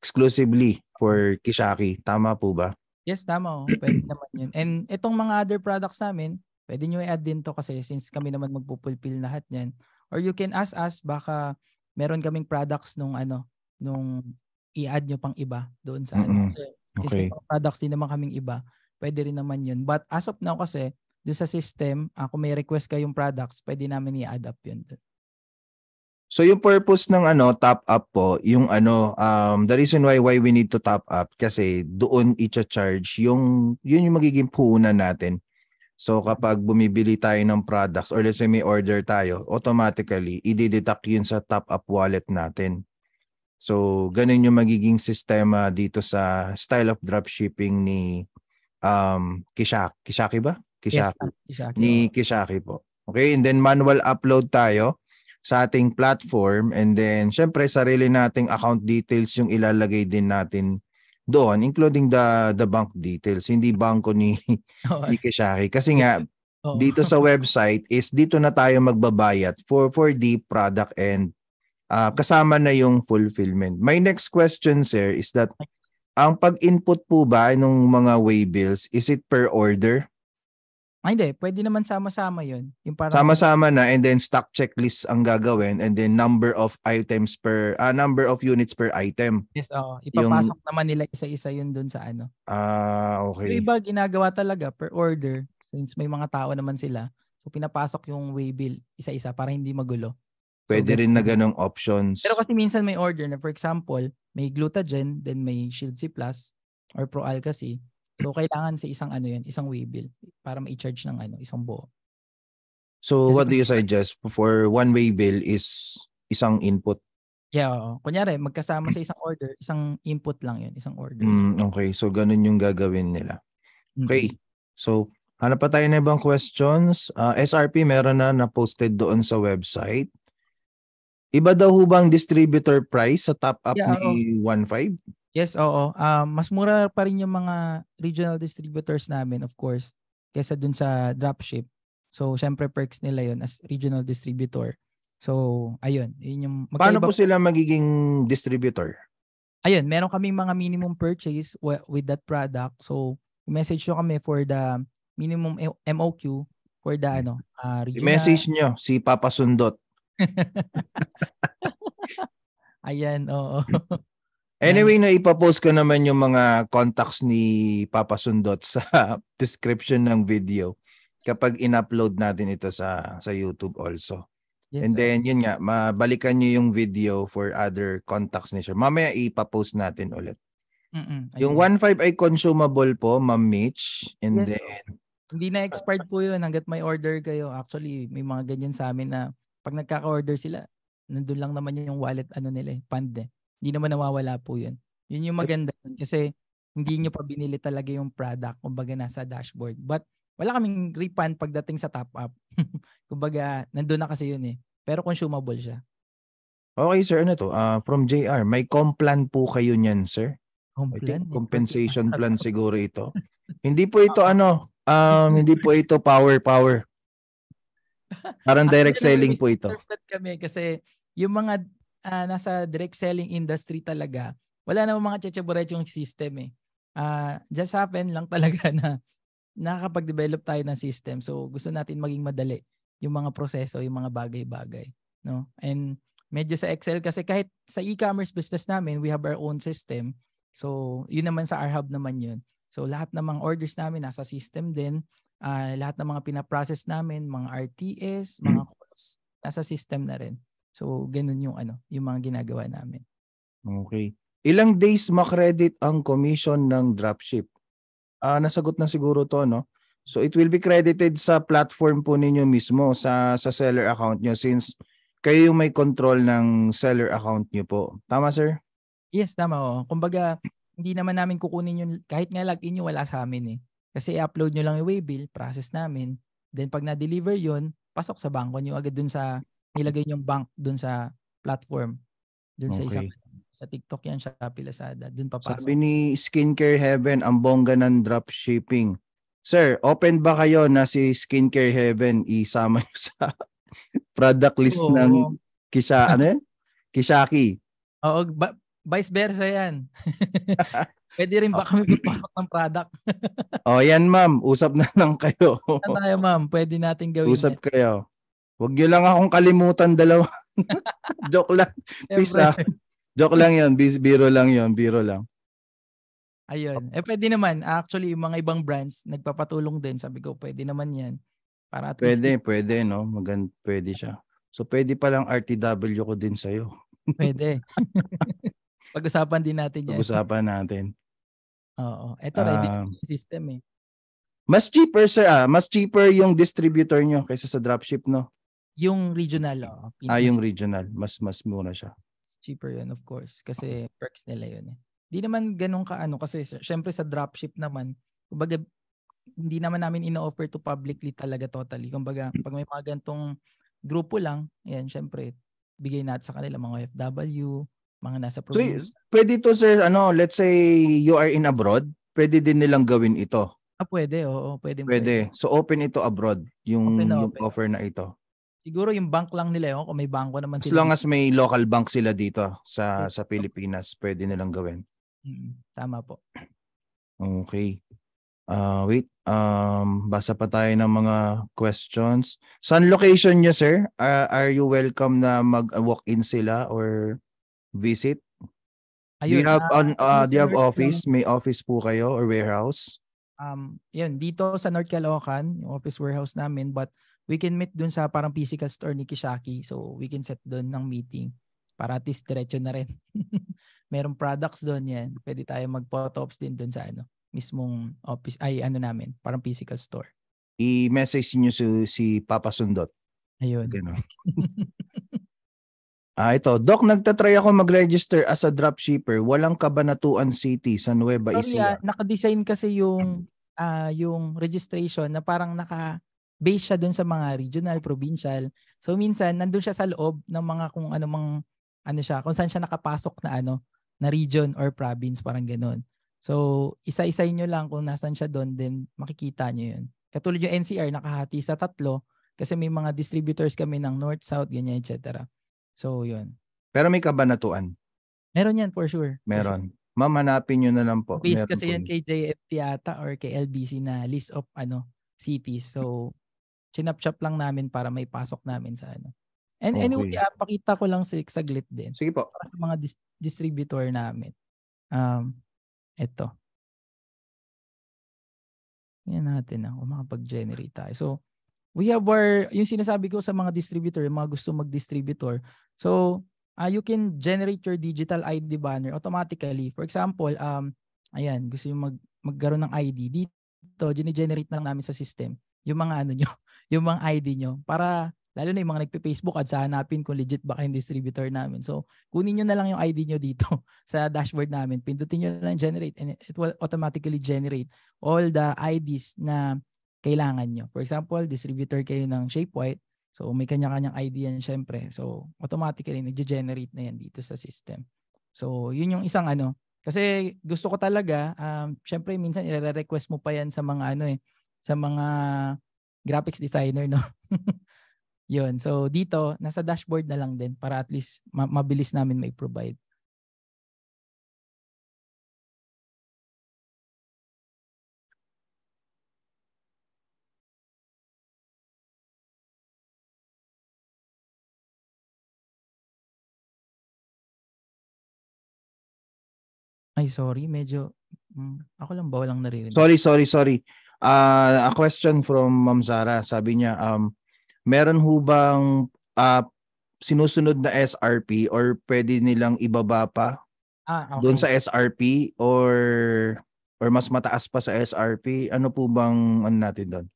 exclusively for Kishaki. Tama po ba? Yes, tama. Oh. Pwede naman yun. And itong mga other products namin, pwede nyo i-add din to kasi since kami naman magpupulpil lahat niyan. Or you can ask us, baka meron kaming products nung ano, nung i-add nyo pang iba doon sa mm-hmm. ano. Since okay. products din naman kaming iba, pwede rin naman yun. But as of now kasi, doon sa system, uh, kung may request kayong products, pwede namin i add up yun doon. So yung purpose ng ano top up po, yung ano um the reason why why we need to top up kasi doon i-charge yung yun yung magiging puhunan natin. So kapag bumibili tayo ng products or let's say may order tayo, automatically i-deduct yun sa top up wallet natin. So ganun yung magiging sistema dito sa style of dropshipping ni um, Kishak. Kishaki ba? Kishaki. Yes, Kishaki. Ni Kishaki po. Okay, and then manual upload tayo sa ating platform and then syempre sarili nating account details yung ilalagay din natin doon including the the bank details hindi bangko ni oh, ni Keshari kasi nga oh. dito sa website is dito na tayo magbabayad for for the product and uh, kasama na yung fulfillment my next question sir is that ang pag-input po ba nung mga waybills, is it per order? Ay, hindi. Pwede naman sama-sama yun. Yung parang... Sama-sama na and then stock checklist ang gagawin and then number of items per, ah, uh, number of units per item. Yes, oo. Ipapasok yung... naman nila isa-isa yun dun sa ano. Ah, okay. Yung iba ginagawa talaga per order since may mga tao naman sila. So pinapasok yung waybill isa-isa para hindi magulo. Pwede so, rin na ganong options. Pero kasi minsan may order na for example, may glutagen, then may shield C+, plus, or proalka C. So kailangan sa isang ano yun, isang waybill para ma-charge ng ano, isang buo. So kasi what do you suggest for one waybill is isang input? Yeah, oo. kunyari magkasama sa mm. isang order, isang input lang yun, isang order. Mm, okay, so ganun yung gagawin nila. Mm. Okay. So hanap pa tayo na ibang questions. Uh, ah, SRP meron na na-posted doon sa website. Iba daw ho bang distributor price sa top up yeah, ni 1.5? Yes, oo. Um, mas mura pa rin yung mga regional distributors namin, of course, kesa dun sa dropship. So, syempre perks nila yon as regional distributor. So, ayun. Yun yung magkaiba. Paano po sila magiging distributor? Ayun, meron kaming mga minimum purchase with that product. So, message nyo kami for the minimum MOQ for the ano, uh, regional. I Message nyo si Papa Sundot. Ayan, oo. Anyway, na ipapost ko naman yung mga contacts ni Papa Sundot sa description ng video kapag in-upload natin ito sa sa YouTube also. Yes, And sir. then yun nga, mabalikan niyo yung video for other contacts ni Sir. Mamaya ipapost natin ulit. mm yung 1.5 ay consumable po, Ma'am Mitch. And yes, then... Hindi na expired po yun hanggat may order kayo. Actually, may mga ganyan sa amin na pag nagkaka-order sila, nandun lang naman yung wallet ano nila eh, fund eh. Hindi naman nawawala po yun. Yun yung maganda yun kasi hindi nyo pa binili talaga yung product, kumbaga nasa dashboard. But wala kaming refund pagdating sa top up. kumbaga, nandun na kasi yun eh. Pero consumable siya. Okay sir, ano to? Uh, from JR, may complan po kayo niyan sir? Complan? I compensation plan siguro ito. hindi po ito ano, um, hindi po ito power power. Parang direct selling po ito. kami kasi yung mga uh, nasa direct selling industry talaga, wala na mga chechaburet yung system eh. Uh, just happen lang talaga na nakakapag-develop tayo ng system. So gusto natin maging madali yung mga proseso, yung mga bagay-bagay. No? And medyo sa Excel kasi kahit sa e-commerce business namin, we have our own system. So yun naman sa R-Hub naman yun. So lahat ng mga orders namin nasa system din uh, lahat ng mga pinaprocess namin, mga RTS, mga mm. calls, nasa system na rin. So, ganun yung ano, yung mga ginagawa namin. Okay. Ilang days makredit ang commission ng dropship? Uh, nasagot na siguro to, no? So, it will be credited sa platform po ninyo mismo, sa, sa seller account nyo since kayo yung may control ng seller account nyo po. Tama, sir? Yes, tama. Oh. Kumbaga, hindi naman namin kukunin yung, Kahit nga login nyo, wala sa amin eh. Kasi i-upload nyo lang yung waybill, process namin. Then pag na-deliver yun, pasok sa bangko nyo agad dun sa, nilagay yung bank dun sa platform. Dun okay. sa isang sa TikTok yan, Shopee, Lazada. Dun papasok. Sabi ni Skincare Heaven, ang bongga ng dropshipping. Sir, open ba kayo na si Skincare Heaven isama nyo sa product list Oo. ng Kisha, ano yan? Kishaki. Oo, ba- vice versa yan. Pwede rin ba ah. kami magpapak ng product? oh, yan ma'am. Usap na lang kayo. na tayo ma'am. Pwede natin gawin. Usap yan. kayo. Huwag nyo lang akong kalimutan dalawa. Joke lang. Peace ah. Joke lang yun. Biro lang yun. Biro lang. Ayun. Eh pwede naman. Actually, yung mga ibang brands nagpapatulong din. Sabi ko, pwede naman yan. Para at pwede, least... pwede, no? Maganda, pwede siya. So, pwede palang RTW ko din sa'yo. pwede. Pag-usapan din natin yan. Pag-usapan natin. Oo. Ito uh, riding system eh. Mas cheaper sir, ah, mas cheaper yung distributor nyo kaysa sa dropship, no? Yung regional, oh. Pinas. Ah, yung regional. Mas mas mura siya. It's cheaper yun, of course. Kasi perks nila yun eh. Di naman ganun ka ano. Kasi syempre sa dropship naman, kumbaga, hindi naman namin ino-offer to publicly talaga totally. Kumbaga, pag may mga gantong grupo lang, ayan, syempre, bigay natin sa kanila mga FW, mga nasa probinsya. So, pwede to sir, ano, let's say you are in abroad, pwede din nilang gawin ito. Ah, pwede, oo, pwede. Pwede. pwede. So open ito abroad, yung, open na, yung open. offer na ito. Siguro yung bank lang nila yun, eh, oh, kung may banko naman sila. As long as may local bank sila dito sa sa Pilipinas, pwede nilang gawin. Tama po. Okay. Uh, wait, um, basa pa tayo ng mga questions. Saan location niya, sir? Uh, are you welcome na mag-walk-in sila or visit? Ayun, ah, ah, ano, do you have uh, on uh, do you have office? May office po kayo or warehouse? Um, yun, dito sa North Caloocan, yung office warehouse namin, but we can meet dun sa parang physical store ni Kishaki. So, we can set dun ng meeting para at diretso na rin. Merong products doon yan. Pwede tayo mag-photops din doon sa ano, mismong office, ay ano namin, parang physical store. I-message niyo si, si Papa Sundot. Ayun. Ganun. Ah, ito. Doc, nagtatry ako mag-register as a dropshipper. Walang kabanatuan city sa Nueva Ecija. Sorry, ah, nakadesign kasi yung ah yung registration na parang naka base siya doon sa mga regional, provincial. So minsan nandoon siya sa loob ng mga kung ano mang ano siya, kung saan siya nakapasok na ano na region or province, parang ganun. So isa-isa niyo lang kung nasaan siya doon, then makikita niyo 'yun. Katulad yung NCR nakahati sa tatlo kasi may mga distributors kami ng north, south, ganyan, etc. So, yun. Pero may kabanatuan. Meron yan, for sure. Meron. For sure. Ma'am, hanapin nyo na lang po. Based Meron kasi po yan kay JFT ata or kay LBC na list of ano cities. So, chinapchap lang namin para may pasok namin sa ano. And okay. anyway, uh, pakita ko lang sa saglit din. Sige po. Para sa mga dis- distributor namin. Um, ito. Yan natin na. Ah, kung makapag-generate tayo. So, We have our, yung sinasabi ko sa mga distributor, yung mga gusto mag-distributor. So, uh, you can generate your digital ID banner automatically. For example, um, ayan, gusto yung mag, magkaroon ng ID. Dito, generate na lang namin sa system yung mga ano nyo, yung mga ID nyo para lalo na yung mga nagpe-Facebook ads, hanapin kung legit ba kayong distributor namin. So, kunin nyo na lang yung ID nyo dito sa dashboard namin. Pindutin nyo na lang generate and it will automatically generate all the IDs na kailangan nyo. For example, distributor kayo ng shape white, So, may kanya-kanyang ID yan syempre. So, automatically, nag-generate na yan dito sa system. So, yun yung isang ano. Kasi gusto ko talaga, um, syempre, minsan i-request mo pa yan sa mga ano eh, sa mga graphics designer, no? yun. So, dito, nasa dashboard na lang din para at least ma- mabilis namin may provide. Ay, sorry. Medyo, mm, ako lang ba walang naririnig? Sorry, sorry, sorry. Uh, a question from Ma'am Zara. Sabi niya, um, meron ho bang uh, sinusunod na SRP or pwede nilang ibaba pa ah, okay. doon sa SRP or or mas mataas pa sa SRP? Ano po bang ano natin doon?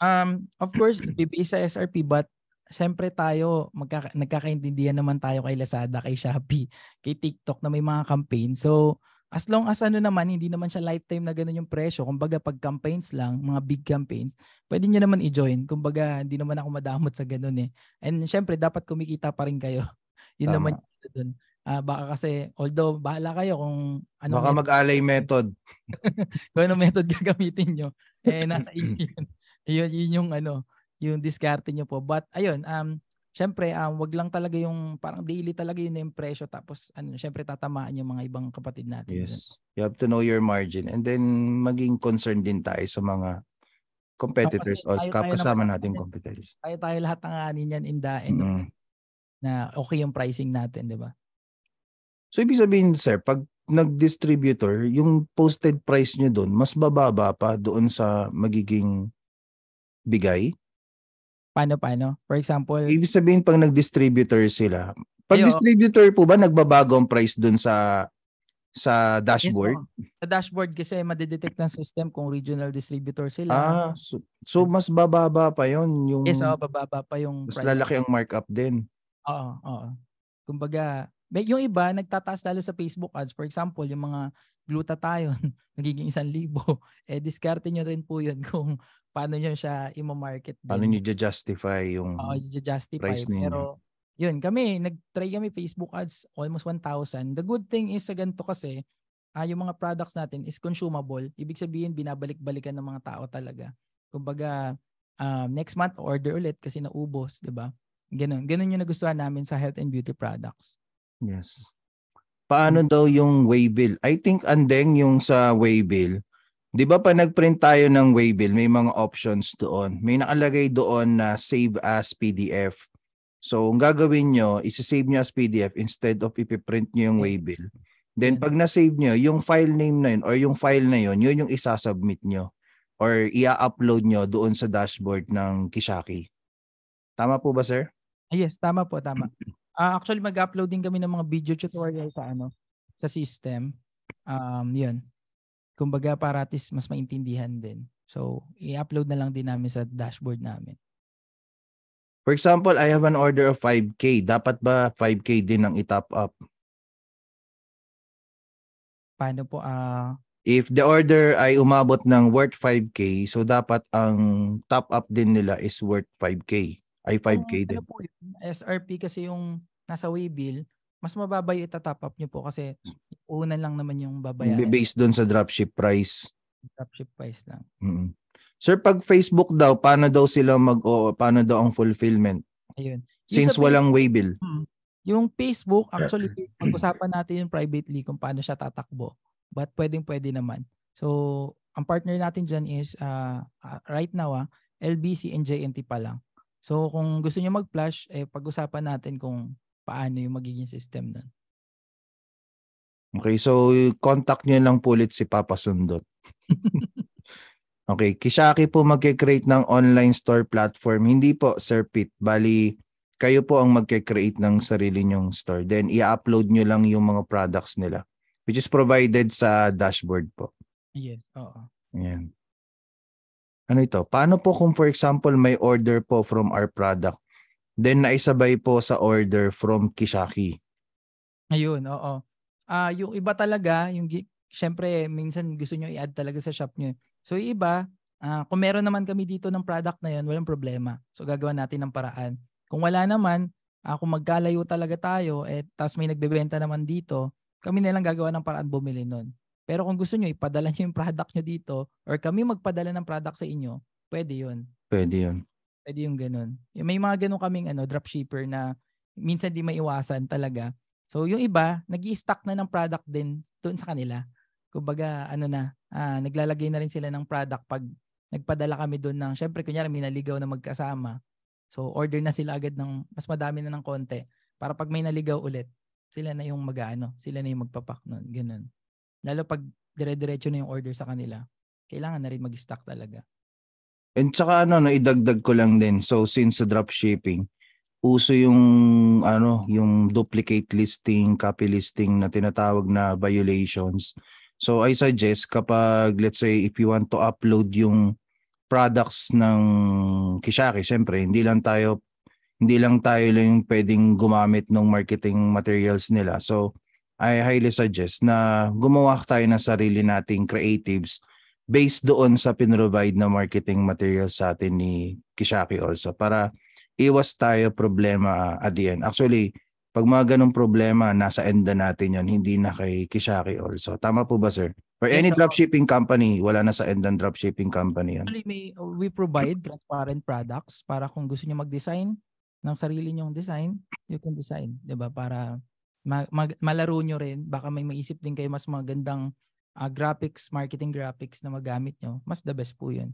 Um, of course, bibigay sa SRP but Siyempre tayo, magka, nagkakaintindihan naman tayo kay Lazada, kay Shopee, kay TikTok na may mga campaign. So, As long as ano naman, hindi naman siya lifetime na ganun yung presyo. Kumbaga pag campaigns lang, mga big campaigns, pwede nyo naman i-join. Kumbaga hindi naman ako madamot sa ganun eh. And syempre dapat kumikita pa rin kayo. Yun Tama. naman yun ano dun. Uh, baka kasi, although bahala kayo kung ano. Baka method, mag-alay method. kung ano method gagamitin nyo. Eh, nasa inyo yun. yun. Yun yung ano, yung diskarte nyo po. But ayun, um, syempre, um, ah, wag lang talaga yung, parang daily talaga yun yung presyo. Tapos, ano, syempre, tatamaan yung mga ibang kapatid natin. Yes. Dun. You have to know your margin. And then, maging concerned din tayo sa mga competitors no, tayo, kasama naman, natin competitors. Tayo tayo lahat ang ani niyan in the end mm. na okay yung pricing natin, 'di ba? So ibig sabihin sir, pag nag-distributor, yung posted price niyo doon mas bababa pa doon sa magiging bigay? Paano, paano? For example? Ibig sabihin pag nag-distributor sila. Pag distributor po ba, nagbabago ang price dun sa sa dashboard? Yes, Sa dashboard kasi madedetect ng system kung regional distributor sila. Ah, so, so mas bababa pa yon yung Yes, oh, bababa pa yung mas price. Mas lalaki ang markup din. Oo, oo. Kumbaga, may, yung iba nagtataas lalo sa Facebook ads. For example, yung mga glutathione, nagiging isang libo. Eh, diskarte nyo rin po yun kung paano nyo siya imamarket. Din. Paano nyo justify yung uh, justify, price ninyo. Pero yun, kami, nag-try kami Facebook ads, almost 1,000. The good thing is sa ganito kasi, uh, yung mga products natin is consumable. Ibig sabihin, binabalik-balikan ng mga tao talaga. Kumbaga, um, next month, order ulit kasi naubos, di ba? Ganun. Ganun yung nagustuhan namin sa health and beauty products. Yes paano hmm. daw yung waybill? I think andeng yung sa waybill. 'Di ba pa nag-print tayo ng waybill, may mga options doon. May nakalagay doon na save as PDF. So, ang gagawin nyo, isi-save nyo as PDF instead of ipiprint nyo yung hmm. waybill. Then, hmm. pag na-save nyo, yung file name na yun or yung file na yun, yun yung isasubmit nyo or i upload nyo doon sa dashboard ng Kishaki. Tama po ba, sir? Ah, yes, tama po, tama. Uh, actually, mag-upload din kami ng mga video tutorial sa ano sa system. Um, yun. Kumbaga, para atis mas maintindihan din. So, i-upload na lang din namin sa dashboard namin. For example, I have an order of 5K. Dapat ba 5K din ang itop up? Paano po? Uh... If the order ay umabot ng worth 5K, so dapat ang top up din nila is worth 5K. Ay, 5K ano din. Ano po yun, SRP kasi yung nasa waybill, mas mababa yung itatop up nyo po kasi una lang naman yung babayaran. Based doon sa dropship price. Dropship price lang. Mm-hmm. Sir, pag Facebook daw, paano daw sila mag o paano daw ang fulfillment? Ayun. Since walang waybill. Hmm. yung Facebook, actually, pag-usapan natin yung privately kung paano siya tatakbo. But pwedeng-pwede naman. So, ang partner natin dyan is, uh, right now, ah, LBC and JNT pa lang. So kung gusto niyo mag-flash, eh, pag-usapan natin kung paano yung magiging system nun. Okay, so contact niyo lang po ulit si Papa Sundot. okay, Kishaki po magke-create ng online store platform. Hindi po, Sir Pete. Bali, kayo po ang magke-create ng sarili nyong store. Then, i-upload niyo lang yung mga products nila. Which is provided sa dashboard po. Yes, oo. Ayan. Ano ito? Paano po kung for example may order po from our product then naisabay po sa order from Kishaki? Ayun, oo. Ah, uh, yung iba talaga, yung syempre minsan gusto niyo i-add talaga sa shop niyo. Eh. So yung iba, uh, kung meron naman kami dito ng product na 'yon, walang problema. So gagawa natin ng paraan. Kung wala naman, uh, kung magkalayo talaga tayo at eh, tapos may nagbebenta naman dito, kami na lang gagawa ng paraan bumili nun. Pero kung gusto nyo, ipadala nyo yung product nyo dito or kami magpadala ng product sa inyo, pwede yun. Pwede yun. Pwede yung ganun. May mga ganun kaming ano, dropshipper na minsan di maiwasan talaga. So yung iba, nag stock na ng product din doon sa kanila. Kumbaga, ano na, ah, naglalagay na rin sila ng product pag nagpadala kami doon ng, syempre kunyari may naligaw na magkasama. So order na sila agad ng, mas madami na ng konti para pag may naligaw ulit, sila na yung mag-ano, sila na yung magpapak noon. Ganun. Lalo pag dire-diretso na yung order sa kanila, kailangan na rin mag-stock talaga. And saka ano, no, idagdag ko lang din. So since sa dropshipping, uso yung ano, yung duplicate listing, copy listing na tinatawag na violations. So I suggest kapag let's say if you want to upload yung products ng Kishaki, syempre hindi lang tayo hindi lang tayo lang yung pwedeng gumamit ng marketing materials nila. So I highly suggest na gumawa tayo ng sarili nating creatives based doon sa pinrovide na marketing material sa atin ni Kishaki also para iwas tayo problema at the end. Actually, pag mga ganong problema, nasa enda natin yon hindi na kay Kishaki also. Tama po ba, sir? Or any dropshipping company, wala na sa end ng dropshipping company yan. Actually, may, uh, we provide transparent products para kung gusto niyo mag-design ng sarili niyong design, you can design, 'di ba? Para ma- ma- malaro nyo rin. Baka may maisip din kayo mas magandang uh, graphics, marketing graphics na magamit nyo. Mas the best po yun.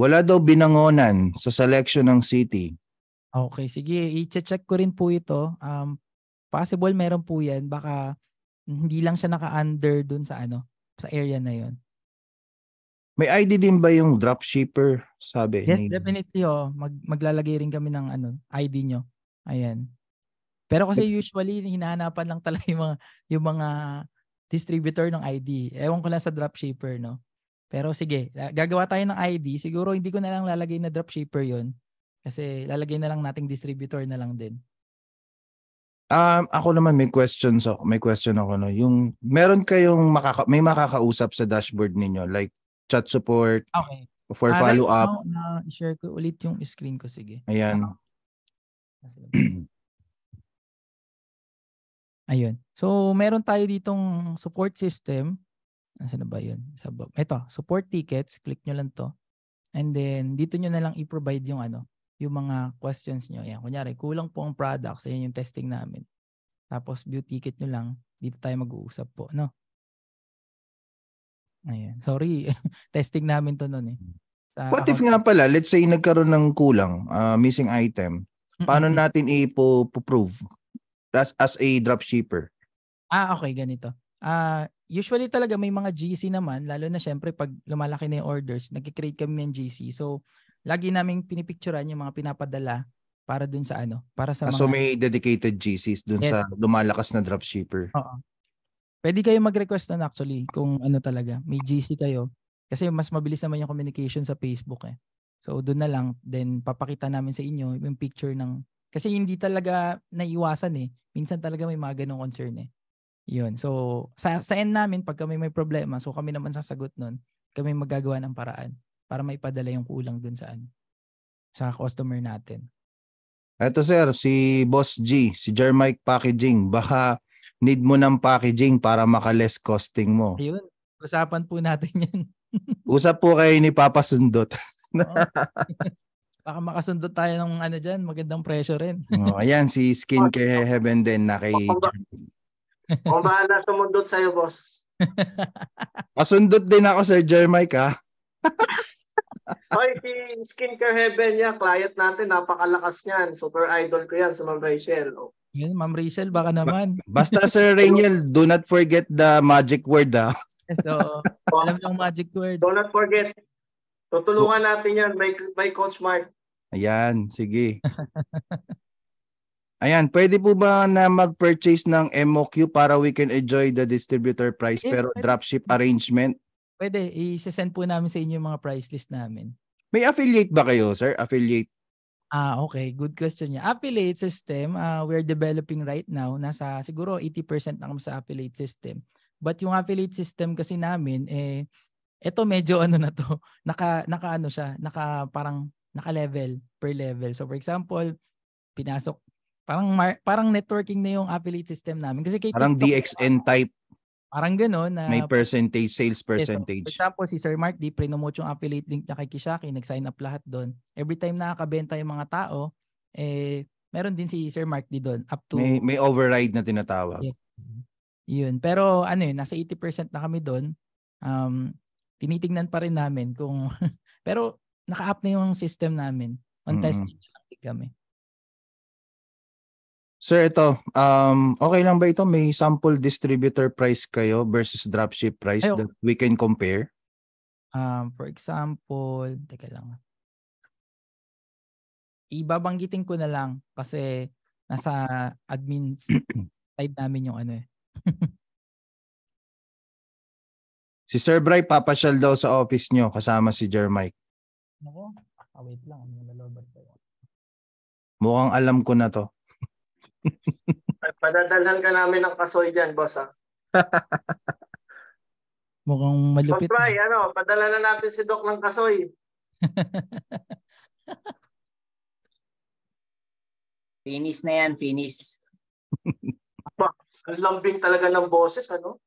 Wala daw binangonan sa selection ng city. Okay, sige. I-check ko rin po ito. Um, possible meron po yan. Baka hindi lang siya naka-under dun sa ano, sa area na yon. May ID din ba yung dropshipper? Sabi yes, ni... definitely. Oh. Mag, maglalagay rin kami ng ano, ID nyo. Ayan. Pero kasi usually hinahanapan lang talaga yung mga yung mga distributor ng ID. Ewan ko lang sa dropshipper, no? Pero sige, gagawa tayo ng ID. Siguro hindi ko na lang lalagay na dropshipper yon Kasi lalagay na lang nating distributor na lang din. Um, ako naman may questions ako. May question ako no. Yung meron kayong makaka may makakausap sa dashboard ninyo like chat support okay. for ah, follow up. Uh, share ko ulit yung screen ko sige. Ayan. Ayun. So, meron tayo ditong support system. Ano na ba yun? Ito, support tickets. Click nyo lang to. And then, dito nyo na lang i-provide yung ano, yung mga questions nyo. Ayan, kunyari, kulang po ang products. Ayan yung testing namin. Tapos, view ticket nyo lang. Dito tayo mag-uusap po. No? Ayan. Sorry, testing namin to noon eh. Sa What account- if nga pala, let's say nagkaroon ng kulang, uh, missing item, paano natin ipo-prove? as, as a dropshipper? Ah, okay, ganito. Ah, uh, usually talaga may mga GC naman, lalo na syempre pag lumalaki na yung orders, nagki-create kami ng GC. So, lagi naming pinipicturean yung mga pinapadala para dun sa ano, para sa ah, mga... So may dedicated GCs dun yes. sa lumalakas na dropshipper. Oo. Pwede kayo mag-request na actually kung ano talaga, may GC kayo. Kasi mas mabilis naman yung communication sa Facebook eh. So doon na lang, then papakita namin sa inyo yung picture ng kasi hindi talaga naiwasan eh. Minsan talaga may mga ganong concern eh. Yun. So, sa, sa end namin, pag kami may problema, so kami naman sasagot nun, kami magagawa ng paraan para maipadala yung kulang dun saan sa customer natin. Eto sir, si Boss G, si Jermike Packaging, baka need mo ng packaging para maka-less costing mo. Ayun, usapan po natin yan. Usap po kayo ni Papa Sundot. Oh. Baka makasundo tayo ng ano diyan, magandang presyo rin. oh, ayan, si Skin Care Heaven din na kay Kung bahala sumundot iyo, boss. Pasundot din ako, Sir Jermike, ha? Hoy, si Skincare Heaven niya, client natin, napakalakas niyan. Super idol ko yan sa Ma'am Rachel. Oh. Yan, Ma'am Rachel, baka naman. Basta Sir Rachel, do not forget the magic word, ha? so, alam yung magic word. Do not forget. Tutulungan natin yan by, by Coach Mark. Ayan, sige. Ayan, pwede po ba na mag-purchase ng MOQ para we can enjoy the distributor price eh, pero pwede. dropship arrangement? Pwede, i-send po namin sa inyo yung mga price list namin. May affiliate ba kayo, sir? Affiliate? Ah, okay. Good question niya. Affiliate system, uh, ah, we're developing right now. Nasa siguro 80% na kami sa affiliate system. But yung affiliate system kasi namin, eh, ito medyo ano na to, naka, naka ano siya, naka parang naka-level per level. So for example, pinasok parang mar- parang networking na yung affiliate system namin kasi kay parang TikTok, DXN type Parang gano'n na may percentage sales percentage. Ito, for example, si Sir Mark di prinomote yung affiliate link niya kay Kishaki, nag-sign up lahat doon. Every time na nakakabenta yung mga tao, eh meron din si Sir Mark di doon up to May may override na tinatawag. Yes. Yun. Pero ano yun, nasa 80% na kami doon. Um, tinitingnan pa rin namin kung pero naka-up na yung system namin. On mm-hmm. lang kami. Sir, ito, um, okay lang ba ito? May sample distributor price kayo versus dropship price Ay, that we can compare? Um, for example, teka lang. Ibabanggitin ko na lang kasi nasa admin side namin yung ano eh. si Sir Bray papasyal daw sa office nyo kasama si Jermike. Nako, ah, wait lang. Ano na Lord pa yun? Mukhang alam ko na to. Padadalhan ka namin ng kasoy dyan, boss ah. Mukhang malupit. pag na. ano, padala na natin si Doc ng kasoy. finish na yan, finish. Ang lambing talaga ng boses, ano?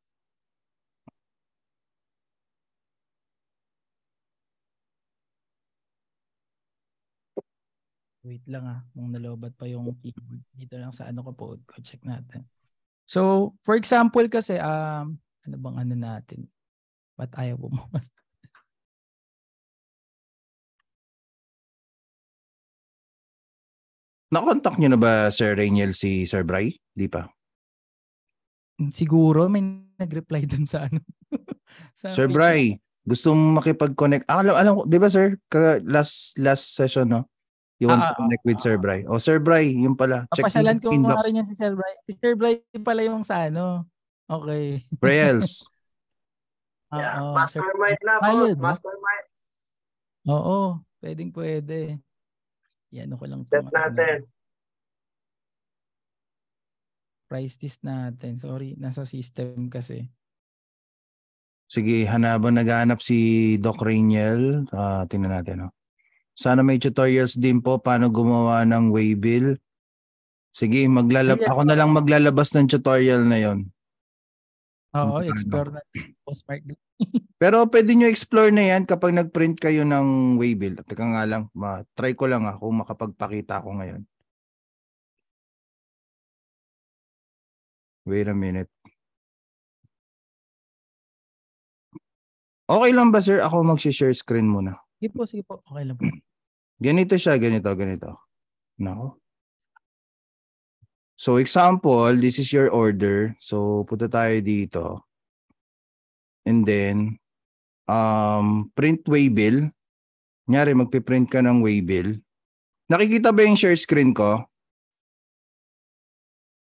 Wait lang ah, mong nalobat pa yung keyboard. Dito lang sa ano ko po, ko check natin. So, for example kasi, um, ano bang ano natin? Ba't ayaw bumawas? Nakontak nyo na ba, Sir Rainiel, si Sir Bray? Di pa? Siguro, may nag-reply dun sa ano. sa sir page. Bray, gusto mong makipag-connect. Ah, alam, alam ko, di ba sir, last last session, no? You want ah, to connect with ah, Sir Bry. oh, Sir Bry, yung pala. Papasyalan ko inbox. nga rin yan si Sir Bry. Si Sir Bry pala yung sa ano. Okay. Brails. Ah, yeah, uh, mastermind Sir... na, boss. Mastermind. Oo, oh, oh, pwedeng pwede. Yan ko lang. Set natin. Price list natin. Sorry, nasa system kasi. Sige, hanaban naghahanap si Doc Rainiel. Uh, tingnan natin. Oh. Sana may tutorials din po paano gumawa ng waybill. Sige, maglalab ako na lang maglalabas ng tutorial na 'yon. Oo, explore na postmark. Oh, Pero pwede nyo explore na 'yan kapag nag-print kayo ng waybill. Teka nga lang, ma-try ko lang ako ah, makapagpakita ako ngayon. Wait a minute. Okay lang ba sir ako mag-share screen muna? Sige po, sige po. Okay lang po. Ganito siya, ganito, ganito. No? So example, this is your order. So puta tayo dito. And then, um, print waybill. Nyari, magpiprint ka ng waybill. Nakikita ba yung share screen ko?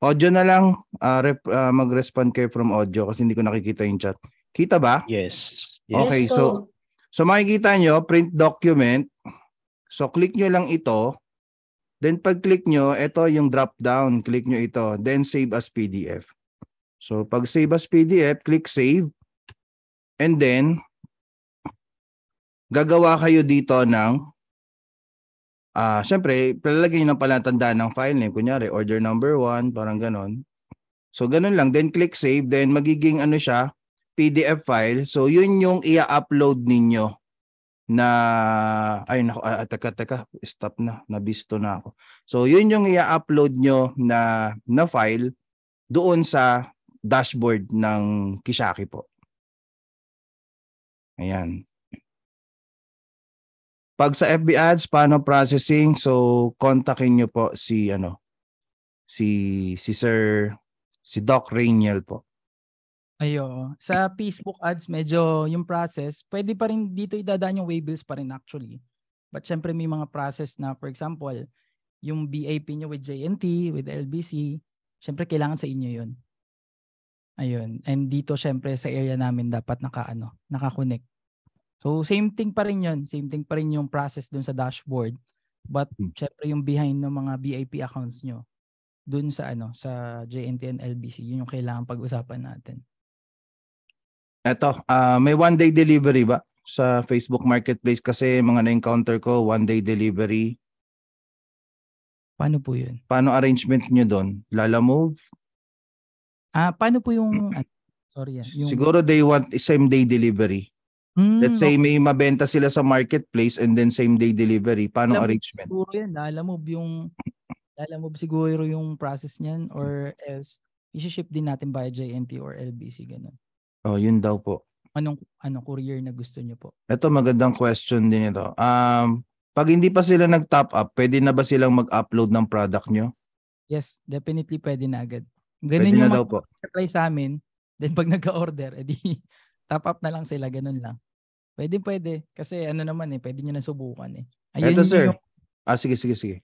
Audio na lang, uh, rep, uh, mag-respond kayo from audio kasi hindi ko nakikita yung chat. Kita ba? Yes. yes. Okay, so, so So makikita nyo, print document. So click nyo lang ito. Then pag-click nyo, ito yung drop down. Click nyo ito. Then save as PDF. So pag save as PDF, click save. And then, gagawa kayo dito ng Ah, uh, syempre, palalagay niyo ng palatandaan ng file name, kunyari order number 1, parang ganon. So ganun lang, then click save, then magiging ano siya, PDF file. So yun yung i-upload ninyo na ay nako ah, ah, teka teka stop na nabisto na ako. So yun yung i-upload nyo na na file doon sa dashboard ng Kishaki po. Ayan. Pag sa FB ads, paano processing? So, kontakin nyo po si, ano, si, si Sir, si Doc Rainiel po. Ayo, Sa Facebook ads, medyo yung process, pwede pa rin dito idadaan yung waybills pa rin actually. But syempre may mga process na, for example, yung BAP niyo with JNT, with LBC, syempre kailangan sa inyo yun. Ayun. And dito syempre sa area namin dapat nakaano, naka, connect So same thing pa rin yun. Same thing pa rin yung process dun sa dashboard. But hmm. syempre yung behind ng mga BAP accounts nyo dun sa ano sa JNT and LBC yun yung kailangan pag-usapan natin. Eto, uh, may one day delivery ba sa Facebook Marketplace kasi mga na-encounter ko one day delivery. Paano po 'yun? Paano arrangement nyo doon? Lala Move? Ah, paano po yung mm. ano? sorry yan, ah, yung Siguro they want same day delivery. Mm, Let's say okay. may mabenta sila sa marketplace and then same day delivery. Paano Lala arrangement? Siguro yan, Lala Move yung Lala Move siguro yung process niyan or else i-ship din natin via JNT or LBC ganun. Oh, yun daw po. Anong anong courier na gusto niyo po? Ito magandang question din ito. Um, pag hindi pa sila nag-top up, pwede na ba silang mag-upload ng product nyo? Yes, definitely pwede na agad. Ganun pwede yung na daw po. try sa amin. Then pag nag-order, edi top up na lang sila, ganun lang. Pwede, pwede. Kasi ano naman eh, pwede nyo na subukan eh. Ayun Ito sir. Yung... Ah, sige, sige, sige.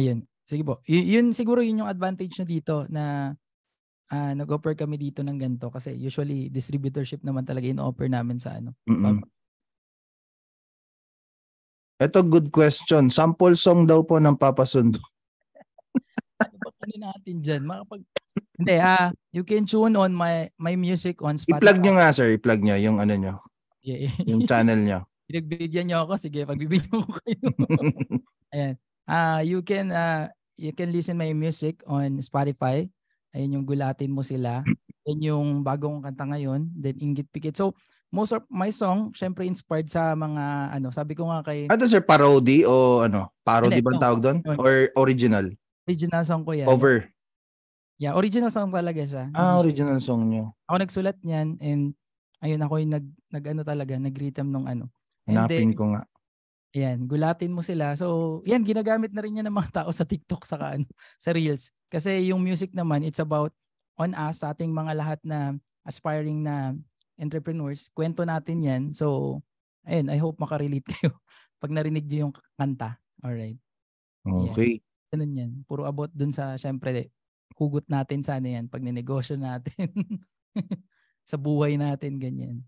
Ayun. Sige po. Y- yun siguro yun yung advantage na dito na uh, nag-offer kami dito ng ganito kasi usually distributorship naman talaga yung offer namin sa ano. Ito good question. Sample song daw po ng Papa Sundo. ano ba kunin natin dyan? Makapag... Hindi, ah, uh, you can tune on my my music on Spotify. I-plug nyo nga, sir. I-plug nyo yung ano nyo. Yeah. yung channel nyo. Pinagbigyan nyo ako. Sige, pagbibigyan ko kayo. Ayan. Uh, you can uh, you can listen my music on Spotify. Ayun yung gulatin mo sila. Then yung bagong kanta ngayon, then Ingit Pikit. So, most of my song, syempre inspired sa mga ano, sabi ko nga kay Ano sir, parody o ano? Parody hindi, bang no, tawag doon? Or original? Original song ko yan. Over? Yeah, original song talaga siya. Ah, original song niyo. Ako nagsulat niyan and ayun ako yung nag, nag ano talaga, nag-rhythm nung ano. And Hanapin then, ko nga. Ayan, gulatin mo sila. So, yan, ginagamit na rin niya ng mga tao sa TikTok sa, ano, sa Reels. Kasi yung music naman, it's about on us, sa ating mga lahat na aspiring na entrepreneurs. Kwento natin yan. So, ayan, I hope makarelate kayo pag narinig niyo yung kanta. Alright. Okay. Ayan. Ganun yan. Puro about dun sa, syempre, hugot natin sana yan pag ninegosyo natin. sa buhay natin, ganyan.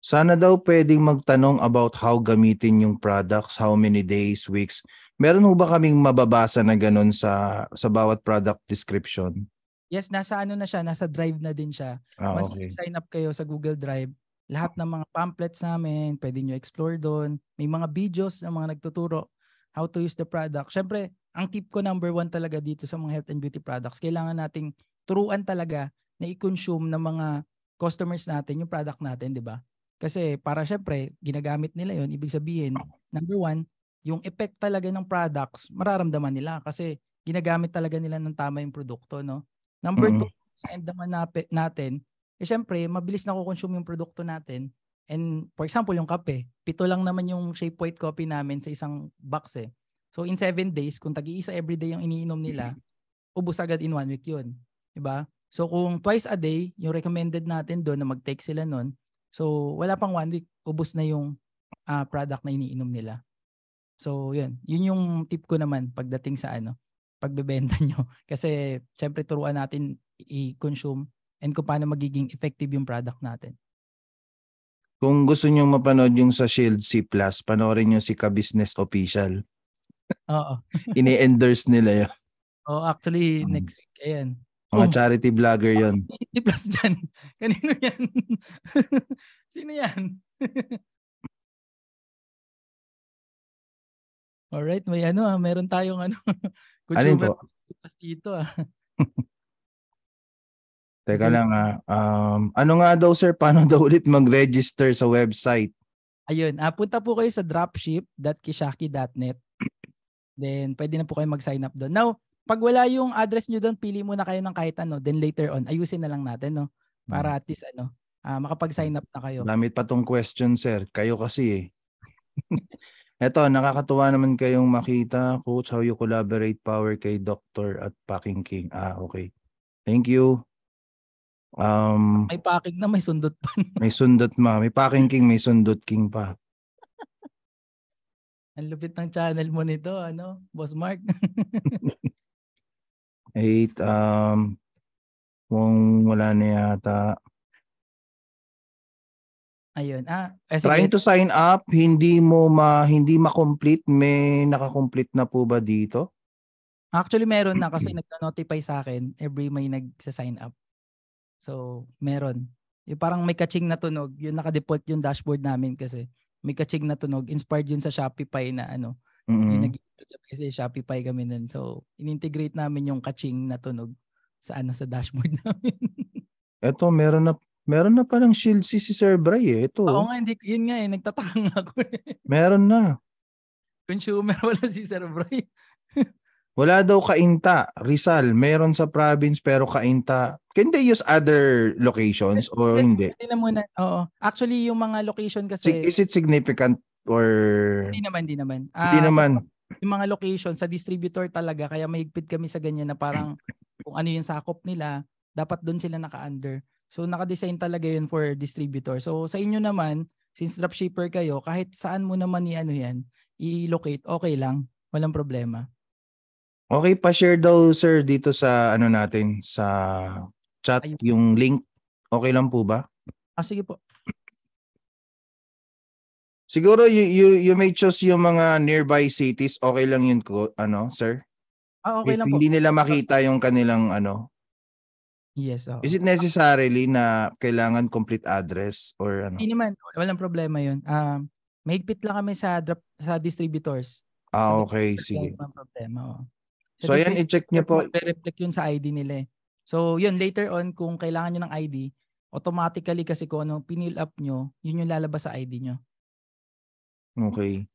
Sana daw pwedeng magtanong about how gamitin yung products, how many days, weeks. Meron ho ba kaming mababasa na ganun sa, sa bawat product description? Yes, nasa ano na siya, nasa drive na din siya. Ah, Once okay. sign up kayo sa Google Drive, lahat ng mga pamphlets namin, pwede nyo explore doon. May mga videos ng mga nagtuturo how to use the product. Siyempre, ang tip ko number one talaga dito sa mga health and beauty products, kailangan nating turuan talaga na i-consume ng mga customers natin yung product natin, di ba? Kasi para syempre, ginagamit nila yon Ibig sabihin, number one, yung effect talaga ng products, mararamdaman nila kasi ginagamit talaga nila ng tama yung produkto. No? Number mm-hmm. two, sa end naman natin, eh syempre, mabilis na kukonsume yung produkto natin. And for example, yung kape, pito lang naman yung shape white coffee namin sa isang box eh. So in seven days, kung tag-iisa everyday yung iniinom nila, mm-hmm. ubus agad in one week yun. Diba? So kung twice a day, yung recommended natin doon na mag-take sila noon, So, wala pang one week, ubos na yung uh, product na iniinom nila. So, yun. Yun yung tip ko naman pagdating sa ano, pagbebenta nyo. Kasi, syempre, turuan natin i-consume and kung paano magiging effective yung product natin. Kung gusto nyo mapanood yung sa Shield C+, panoorin nyo si Ka-Business Official. Oo. Ini-endorse nila yun. oh, actually, um, next week. Ayan. Mga oh, charity vlogger yon. 50 plus dyan. Kanino yan? Sino yan? Alright, may ano ah, meron tayong ano. Kutsuma plus dito ah. Teka Kasi, lang ah. Um, ano nga daw sir, paano daw ulit mag-register sa website? Ayun, ah, punta po kayo sa dropship.kishaki.net. Then pwede na po kayo mag-sign up doon. Now, pag wala yung address nyo doon, pili muna kayo ng kahit ano. Then later on, ayusin na lang natin, no? Para hmm. at least, ano, uh, makapag-sign up na kayo. Lamit pa tong question, sir. Kayo kasi, eh. Eto, nakakatuwa naman kayong makita, Coach, how you collaborate power kay Dr. at Packing King. Ah, okay. Thank you. Um, may packing na, may sundot pa. may sundot ma. May packing king, may sundot king pa. Ang lupit ng channel mo nito, ano? Boss Mark. 8 um kung wala na yata ayun ah eh, trying to sign up hindi mo ma hindi ma-complete may naka-complete na po ba dito Actually meron na kasi mm-hmm. nagno-notify sa akin every may nag sign up. So meron. Yung parang may kaching na tunog, yung naka-default yung dashboard namin kasi may kaching na tunog, inspired yun sa Shopify na ano, Mm-hmm. Yung nag kasi Shopify kami nun. So, inintegrate namin yung kaching na tunog sa ano sa dashboard namin. Eto, meron na meron na palang shield si, si Sir Bray eh. Ito. Oo oh. nga, hindi, yun nga eh. Nagtataka nga ako eh. Meron na. Consumer, wala si Sir Bray. wala daw kainta. Rizal, meron sa province pero kainta. Can they use other locations or hindi? Hindi na muna. Oo. Actually, yung mga location kasi... Is it significant or hindi naman hindi naman uh, hindi ah, naman yung mga location sa distributor talaga kaya mahigpit kami sa ganyan na parang kung ano yung sakop nila dapat doon sila naka-under so naka-design talaga yun for distributor so sa inyo naman since dropshipper kayo kahit saan mo naman ni ano yan i-locate okay lang walang problema Okay, pa-share daw sir dito sa ano natin sa chat Ayun. yung link. Okay lang po ba? Ah sige po. Siguro you, you, you may choose yung mga nearby cities. Okay lang yun, ko, ano, sir? Ah, okay lang hindi po. Hindi nila makita yung kanilang ano. Yes. Oh. Is it necessarily na kailangan complete address or ano? Hindi naman. Walang problema yun. Um, mahigpit lang kami sa drop, sa distributors. Ah, so, okay. Sige. Walang Problema, oh. So, so ayan, i-check niyo po. Reflect yun sa ID nila eh. So, yun, later on, kung kailangan niyo ng ID, automatically kasi kung anong pinil up niyo, yun yung lalabas sa ID niyo. Okay.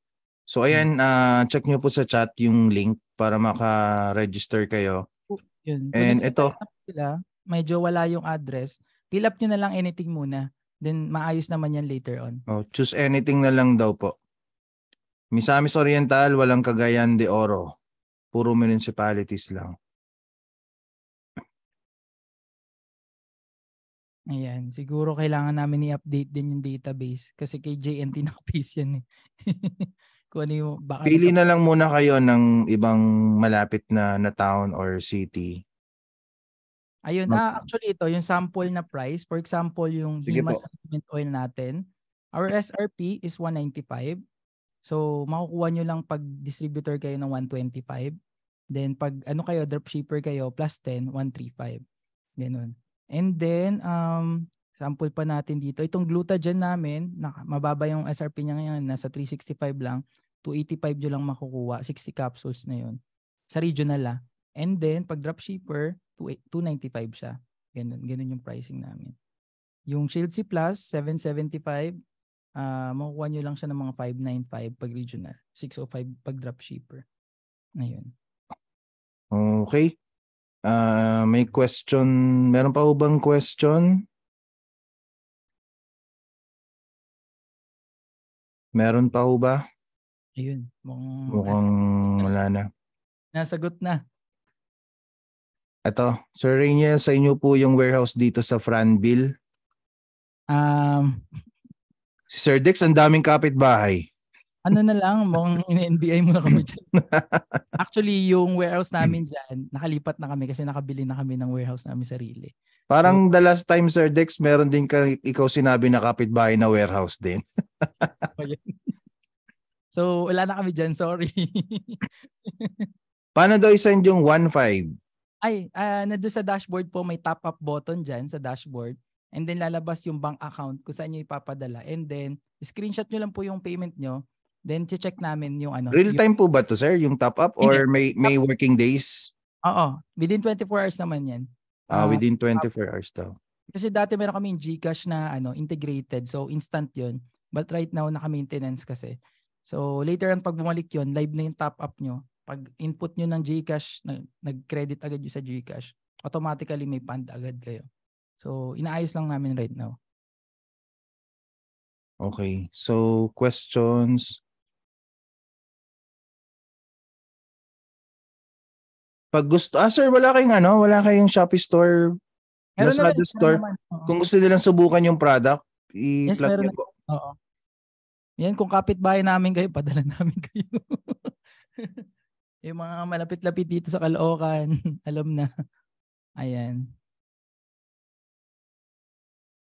So hmm. ayan, uh, check nyo po sa chat yung link para maka-register kayo. Oh, yun. And ito. Sila, medyo wala yung address. Fill up nyo na lang anything muna. Then maayos naman yan later on. Oh, choose anything na lang daw po. Misamis Oriental, walang Cagayan de Oro. Puro municipalities lang. Ayan, siguro kailangan namin i-update din yung database kasi kay JNT nakapaste yan eh. Kung ano yung, baka Pili na lang muna kayo ng ibang malapit na, na town or city. Ayun, Mag- ah, actually ito, yung sample na price, for example, yung Sige Hima Supplement Oil natin, our SRP is 195. So, makukuha nyo lang pag distributor kayo ng 125. Then, pag ano kayo, dropshipper kayo, plus 10, 135. Ganun. And then, um, sample pa natin dito. Itong glutagen namin, na, mababa yung SRP niya ngayon, nasa 365 lang. 285 nyo lang makukuha, 60 capsules na yun. Sa regional ah. And then, pag dropshipper, 295 siya. Ganun, ganun yung pricing namin. Yung Shield C Plus, 775. Uh, ah, makukuha nyo lang siya ng mga 595 pag regional. 605 pag dropshipper. Ngayon. Okay. Uh, may question, meron pa ubang question? Meron pa ho ba? Ayun. Mukhang, mukhang wala na. Nasagot na. Ito, Sir Rainier, sa inyo po yung warehouse dito sa Franville. Um, Sir Dex, ang daming kapitbahay ano na lang, mukhang in nba muna kami dyan. Actually, yung warehouse hmm. namin dyan, nakalipat na kami kasi nakabili na kami ng warehouse namin sarili. Parang so, the last time, Sir Dex, meron din ka, ikaw sinabi na kapitbahay na warehouse din. so, wala na kami dyan, sorry. Paano daw isend yung 1.5? Ay, uh, nandun sa dashboard po, may top-up button dyan sa dashboard. And then lalabas yung bank account kung saan nyo ipapadala. And then, screenshot nyo lang po yung payment nyo Then check namin yung ano. Real time po ba to sir? Yung top up or may may working days? Oo, within 24 hours naman 'yan. Ah, uh, within 24 hours daw. Kasi dati meron kami GCash na ano, integrated. So instant 'yun. But right now naka-maintenance kasi. So later on pag bumalik 'yon, live na yung top up nyo. Pag input nyo ng GCash, nag-credit agad yung sa GCash, automatically may fund agad kayo. So inaayos lang namin right now. Okay. So questions Pag gusto, ah sir, wala kayong ano, wala kayong Shopee store, meron Lazada naman, store. Naman. Kung gusto nilang subukan yung product, i-plug yes, meron ko. Oo. Yan, kung kapitbahay namin kayo, padala namin kayo. yung mga malapit-lapit dito sa Caloocan, alam na. Ayan.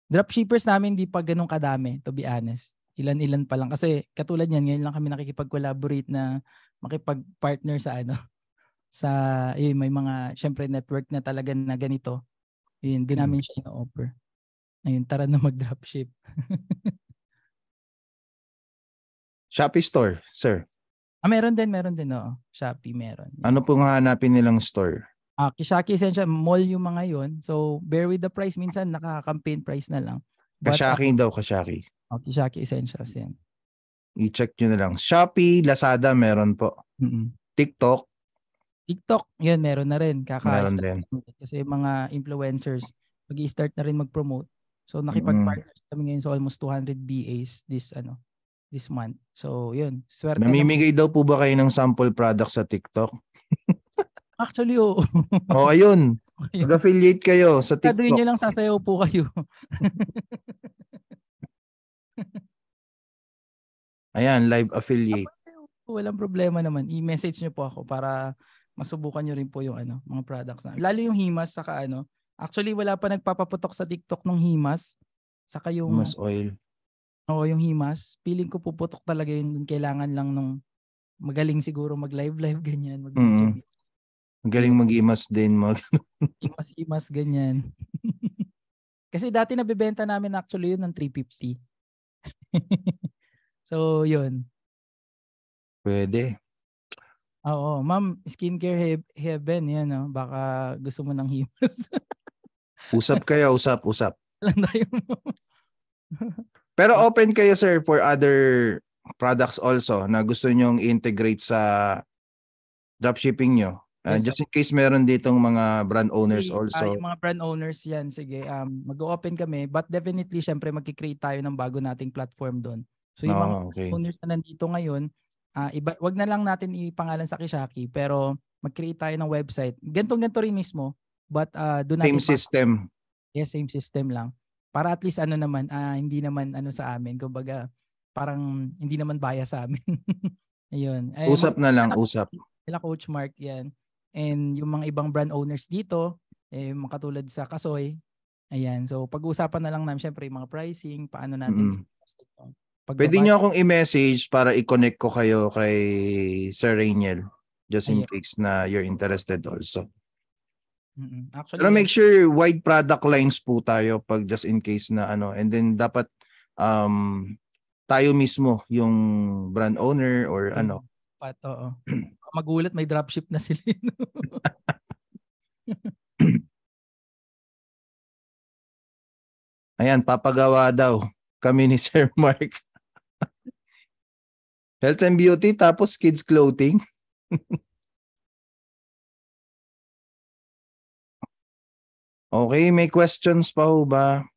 Dropshippers namin hindi pa ganun kadami, to be honest. Ilan-ilan pa lang. Kasi katulad yan, ngayon lang kami nakikipag-collaborate na makipag-partner sa ano, sa eh, may mga syempre network na talaga na ganito. Yun, di namin mm. siya ino-offer. Ayun, tara na mag-dropship. Shopee store, sir. Ah, meron din, meron din, oo. Shopee, meron. Ano pong hanapin nilang store? Ah, Kishaki Essential, mall yung mga yon So, bear with the price. Minsan, naka-campaign price na lang. But, Kashaki daw, Kashaki. Oh, Kishaki Essentials yan. I-check nyo na lang. Shopee, Lazada, meron po. Mm-mm. TikTok, TikTok, yun, meron na rin. Kaka-start kasi mga influencers, mag start na rin mag-promote. So nakipag-partner mm. kami ngayon sa almost 200 BAs this ano this month. So yun, swerte. Namimigay na. daw po ba kayo ng sample product sa TikTok? Actually, oo. Oh. oh, ayun. Mag-affiliate kayo sa TikTok. Kaduin nyo lang, sasayaw po kayo. Ayan, live affiliate. Walang problema naman. I-message nyo po ako para masubukan nyo rin po yung ano, mga products na. Lalo yung Himas saka ano. Actually, wala pa nagpapaputok sa TikTok nung Himas. Saka yung... Mas oil. Oo, yung Himas. Feeling ko puputok talaga yun. Kailangan lang nung magaling siguro mag-live-live ganyan. Mag mm-hmm. Magaling mag-imas din. Mag- Imas-imas ganyan. Kasi dati nabebenta namin actually yun ng 350. so, yun. Pwede. Oo, ma'am, skincare he- heaven yan, no? Baka gusto mo ng himas. usap kaya, usap, usap. Lang tayo mo. Pero open kayo, sir, for other products also na gusto nyong integrate sa dropshipping nyo. Uh, yes. Just in case meron ditong mga brand owners okay. also. Uh, yung mga brand owners yan, sige. Um, Mag-open kami. But definitely, syempre, mag-create tayo ng bago nating platform doon. So yung oh, mga okay. owners na nandito ngayon, uh, iba, wag na lang natin ipangalan sa Kishaki, pero mag-create tayo ng website. Gantong-ganto rin mismo, but uh, doon natin... Same pa- system. Yes, yeah, same system lang. Para at least ano naman, uh, hindi naman ano sa amin. Kumbaga, parang hindi naman baya sa amin. Ayun. Ay, usap na lang, usap. Sila Coach Mark, yan. And yung mga ibang brand owners dito, eh, makatulad sa Kasoy, ayan. So, pag uusapan na lang namin, syempre, yung mga pricing, paano natin mm-hmm. Pag Pwede niyo akong i-message para i-connect ko kayo kay Sir Rainiel just in case na you're interested also. mm Actually, Pero make sure wide product lines po tayo pag just in case na ano and then dapat um tayo mismo yung brand owner or ano. Pat, oo. Magulat may dropship na sila. Eh, Ayan, papagawa daw kami ni Sir Mark. Health and beauty, tapos kids clothing. okay, may questions pa ho ba?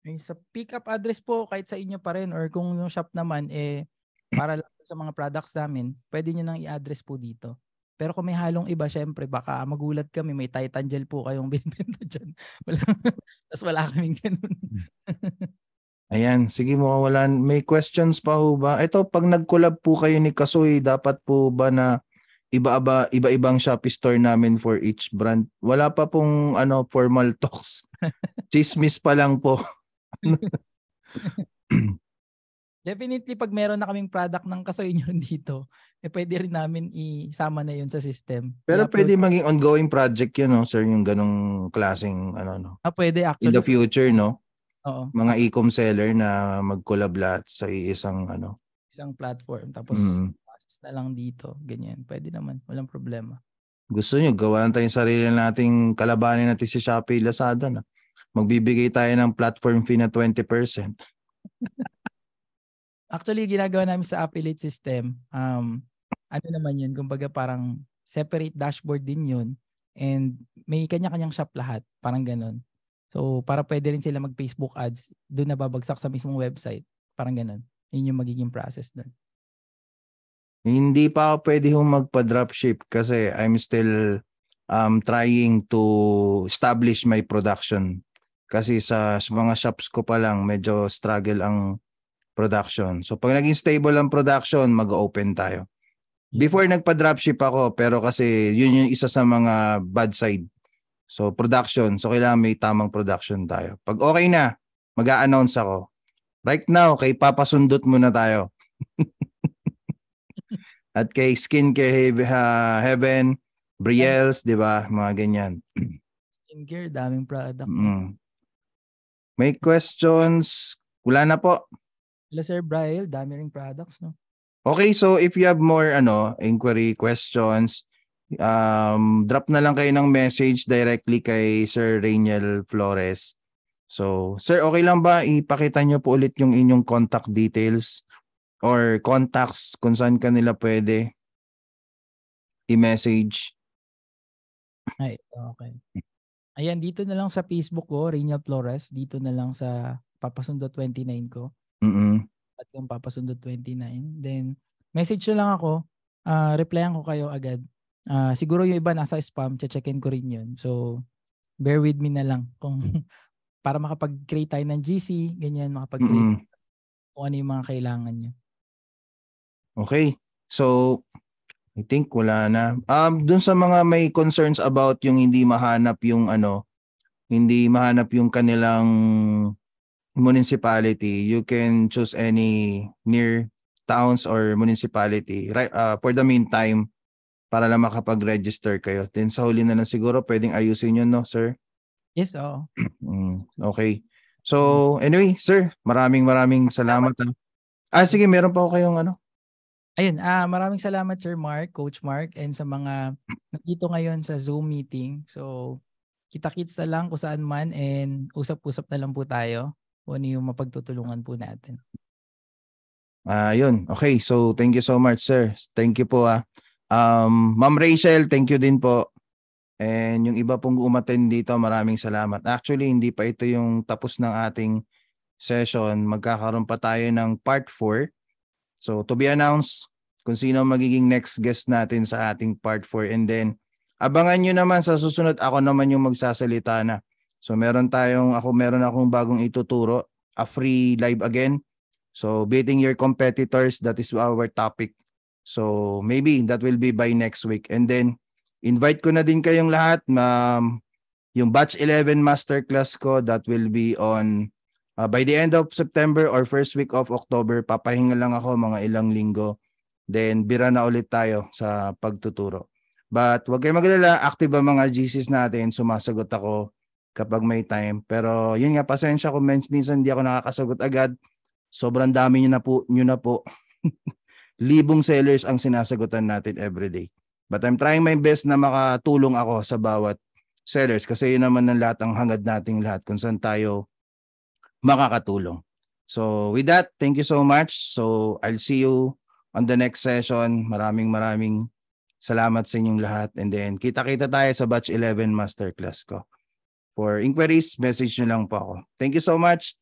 May sa pick-up address po, kahit sa inyo pa rin or kung yung shop naman, eh, para lang sa mga products namin, pwede nyo nang i-address po dito. Pero kung may halong iba, syempre, baka magulat kami, may Titan gel po kayong binibenta dyan. Wala, tapos wala kaming ganun. Hmm. Ayan, sige mawawalan. May questions pa ho ba? Ito, pag nag-collab po kayo ni Kasoy, dapat po ba na iba-iba, iba-ibang Shopee store namin for each brand? Wala pa pong ano, formal talks. Chismis pa lang po. Definitely pag meron na kaming product ng kasoy nyo dito, eh pwede rin namin isama na yun sa system. Pero I-upload. pwede maging ongoing project yun, no? sir, yung ganong klaseng ano, no? Ah, pwede actually. In the future, no? Oo. mga e-com seller na mag-collab lahat sa isang ano. Isang platform. Tapos mm. process na lang dito. Ganyan. Pwede naman. Walang problema. Gusto nyo, gawa na tayong sarili nating kalabanin natin si Shopee Lazada na. Magbibigay tayo ng platform fee na 20%. Actually, ginagawa namin sa affiliate system, um, ano naman yun, kumbaga parang separate dashboard din yun and may kanya-kanyang shop lahat, parang ganun. So, para pwede rin sila mag-Facebook ads, doon nababagsak sa mismong website. Parang ganun. Yun yung magiging process doon. Hindi pa ako pwede hong magpa-dropship kasi I'm still um, trying to establish my production. Kasi sa, sa mga shops ko pa lang, medyo struggle ang production. So, pag naging stable ang production, mag-open tayo. Before nagpa-dropship ako, pero kasi yun yung isa sa mga bad side So production, so kailangan may tamang production tayo. Pag okay na, mag-a-announce ako. Right now, kay papasundot muna tayo. At kay Skincare uh, Heaven, Briels, di ba? Mga ganyan. Skincare, daming product. Mm. May questions? Wala na po. Wala Sir Briel, dami ring products. No? Okay, so if you have more ano inquiry questions, um, drop na lang kayo ng message directly kay Sir Rainiel Flores. So, sir, okay lang ba ipakita nyo po ulit yung inyong contact details or contacts kung saan ka nila pwede i-message? Ay, okay. Ayan, dito na lang sa Facebook ko, Rainiel Flores. Dito na lang sa Papasundo 29 ko. Mm-mm. At yung Papasundo 29. Then, message nyo lang ako. Uh, replyan ko kayo agad Uh, siguro yung iba nasa spam, checkin ko rin yun. So, bear with me na lang kung para makapag-create tayo ng GC, ganyan, makapag-create mm-hmm. kung ano yung mga kailangan nyo. Okay. So, I think wala na. Um, dun sa mga may concerns about yung hindi mahanap yung ano, hindi mahanap yung kanilang municipality, you can choose any near towns or municipality right, uh, for the meantime para lang makapag-register kayo. Then sa huli na lang siguro pwedeng ayusin yun, no, sir? Yes, oo. Mm, okay. So, anyway, sir, maraming maraming salamat. Ah. ah, sige, meron pa ako kayong ano? Ayun, ah, maraming salamat Sir Mark, Coach Mark, and sa mga nandito ngayon sa Zoom meeting. So, kita-kits na lang kung saan man and usap-usap na lang po tayo kung ano yung mapagtutulungan po natin. Ah, uh, yun. Okay, so thank you so much, sir. Thank you po ah. Um, Ma'am Rachel, thank you din po. And yung iba pong umaten dito, maraming salamat. Actually, hindi pa ito yung tapos ng ating session. Magkakaroon pa tayo ng part 4. So, to be announced kung sino magiging next guest natin sa ating part 4. And then, abangan nyo naman sa susunod, ako naman yung magsasalita na. So, meron tayong, ako meron akong bagong ituturo, a free live again. So, beating your competitors, that is our topic So maybe that will be by next week. And then invite ko na din kayong lahat. Um, yung batch 11 masterclass ko that will be on uh, by the end of September or first week of October. Papahinga lang ako mga ilang linggo. Then bira na ulit tayo sa pagtuturo. But wag kayo magalala, active ang mga GCs natin. Sumasagot ako kapag may time. Pero yun nga, pasensya ko. Minsan hindi ako nakakasagot agad. Sobrang dami nyo na po. Nyo na po. libong sellers ang sinasagutan natin every day. But I'm trying my best na makatulong ako sa bawat sellers kasi yun naman ang lahat ang hangad nating lahat kung saan tayo makakatulong. So with that, thank you so much. So I'll see you on the next session. Maraming maraming salamat sa inyong lahat. And then kita-kita tayo sa batch 11 masterclass ko. For inquiries, message nyo lang po ako. Thank you so much.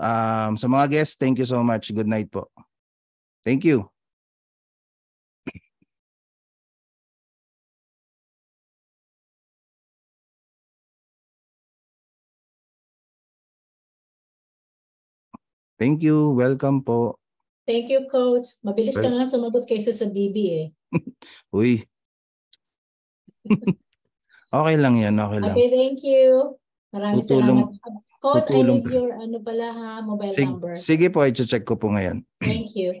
Um, sa mga guests, thank you so much. Good night po. Thank you. Thank you. Welcome po. Thank you, Coach. Mabilis well, ka nga sumagot kaysa sa BB eh. Uy. okay lang yan. Okay lang. Okay, thank you. Maraming tutulong, salamat. Coach, tutulong. I need your ano pala ha, mobile sige, number. Sige po, i-check ko po ngayon. Thank you.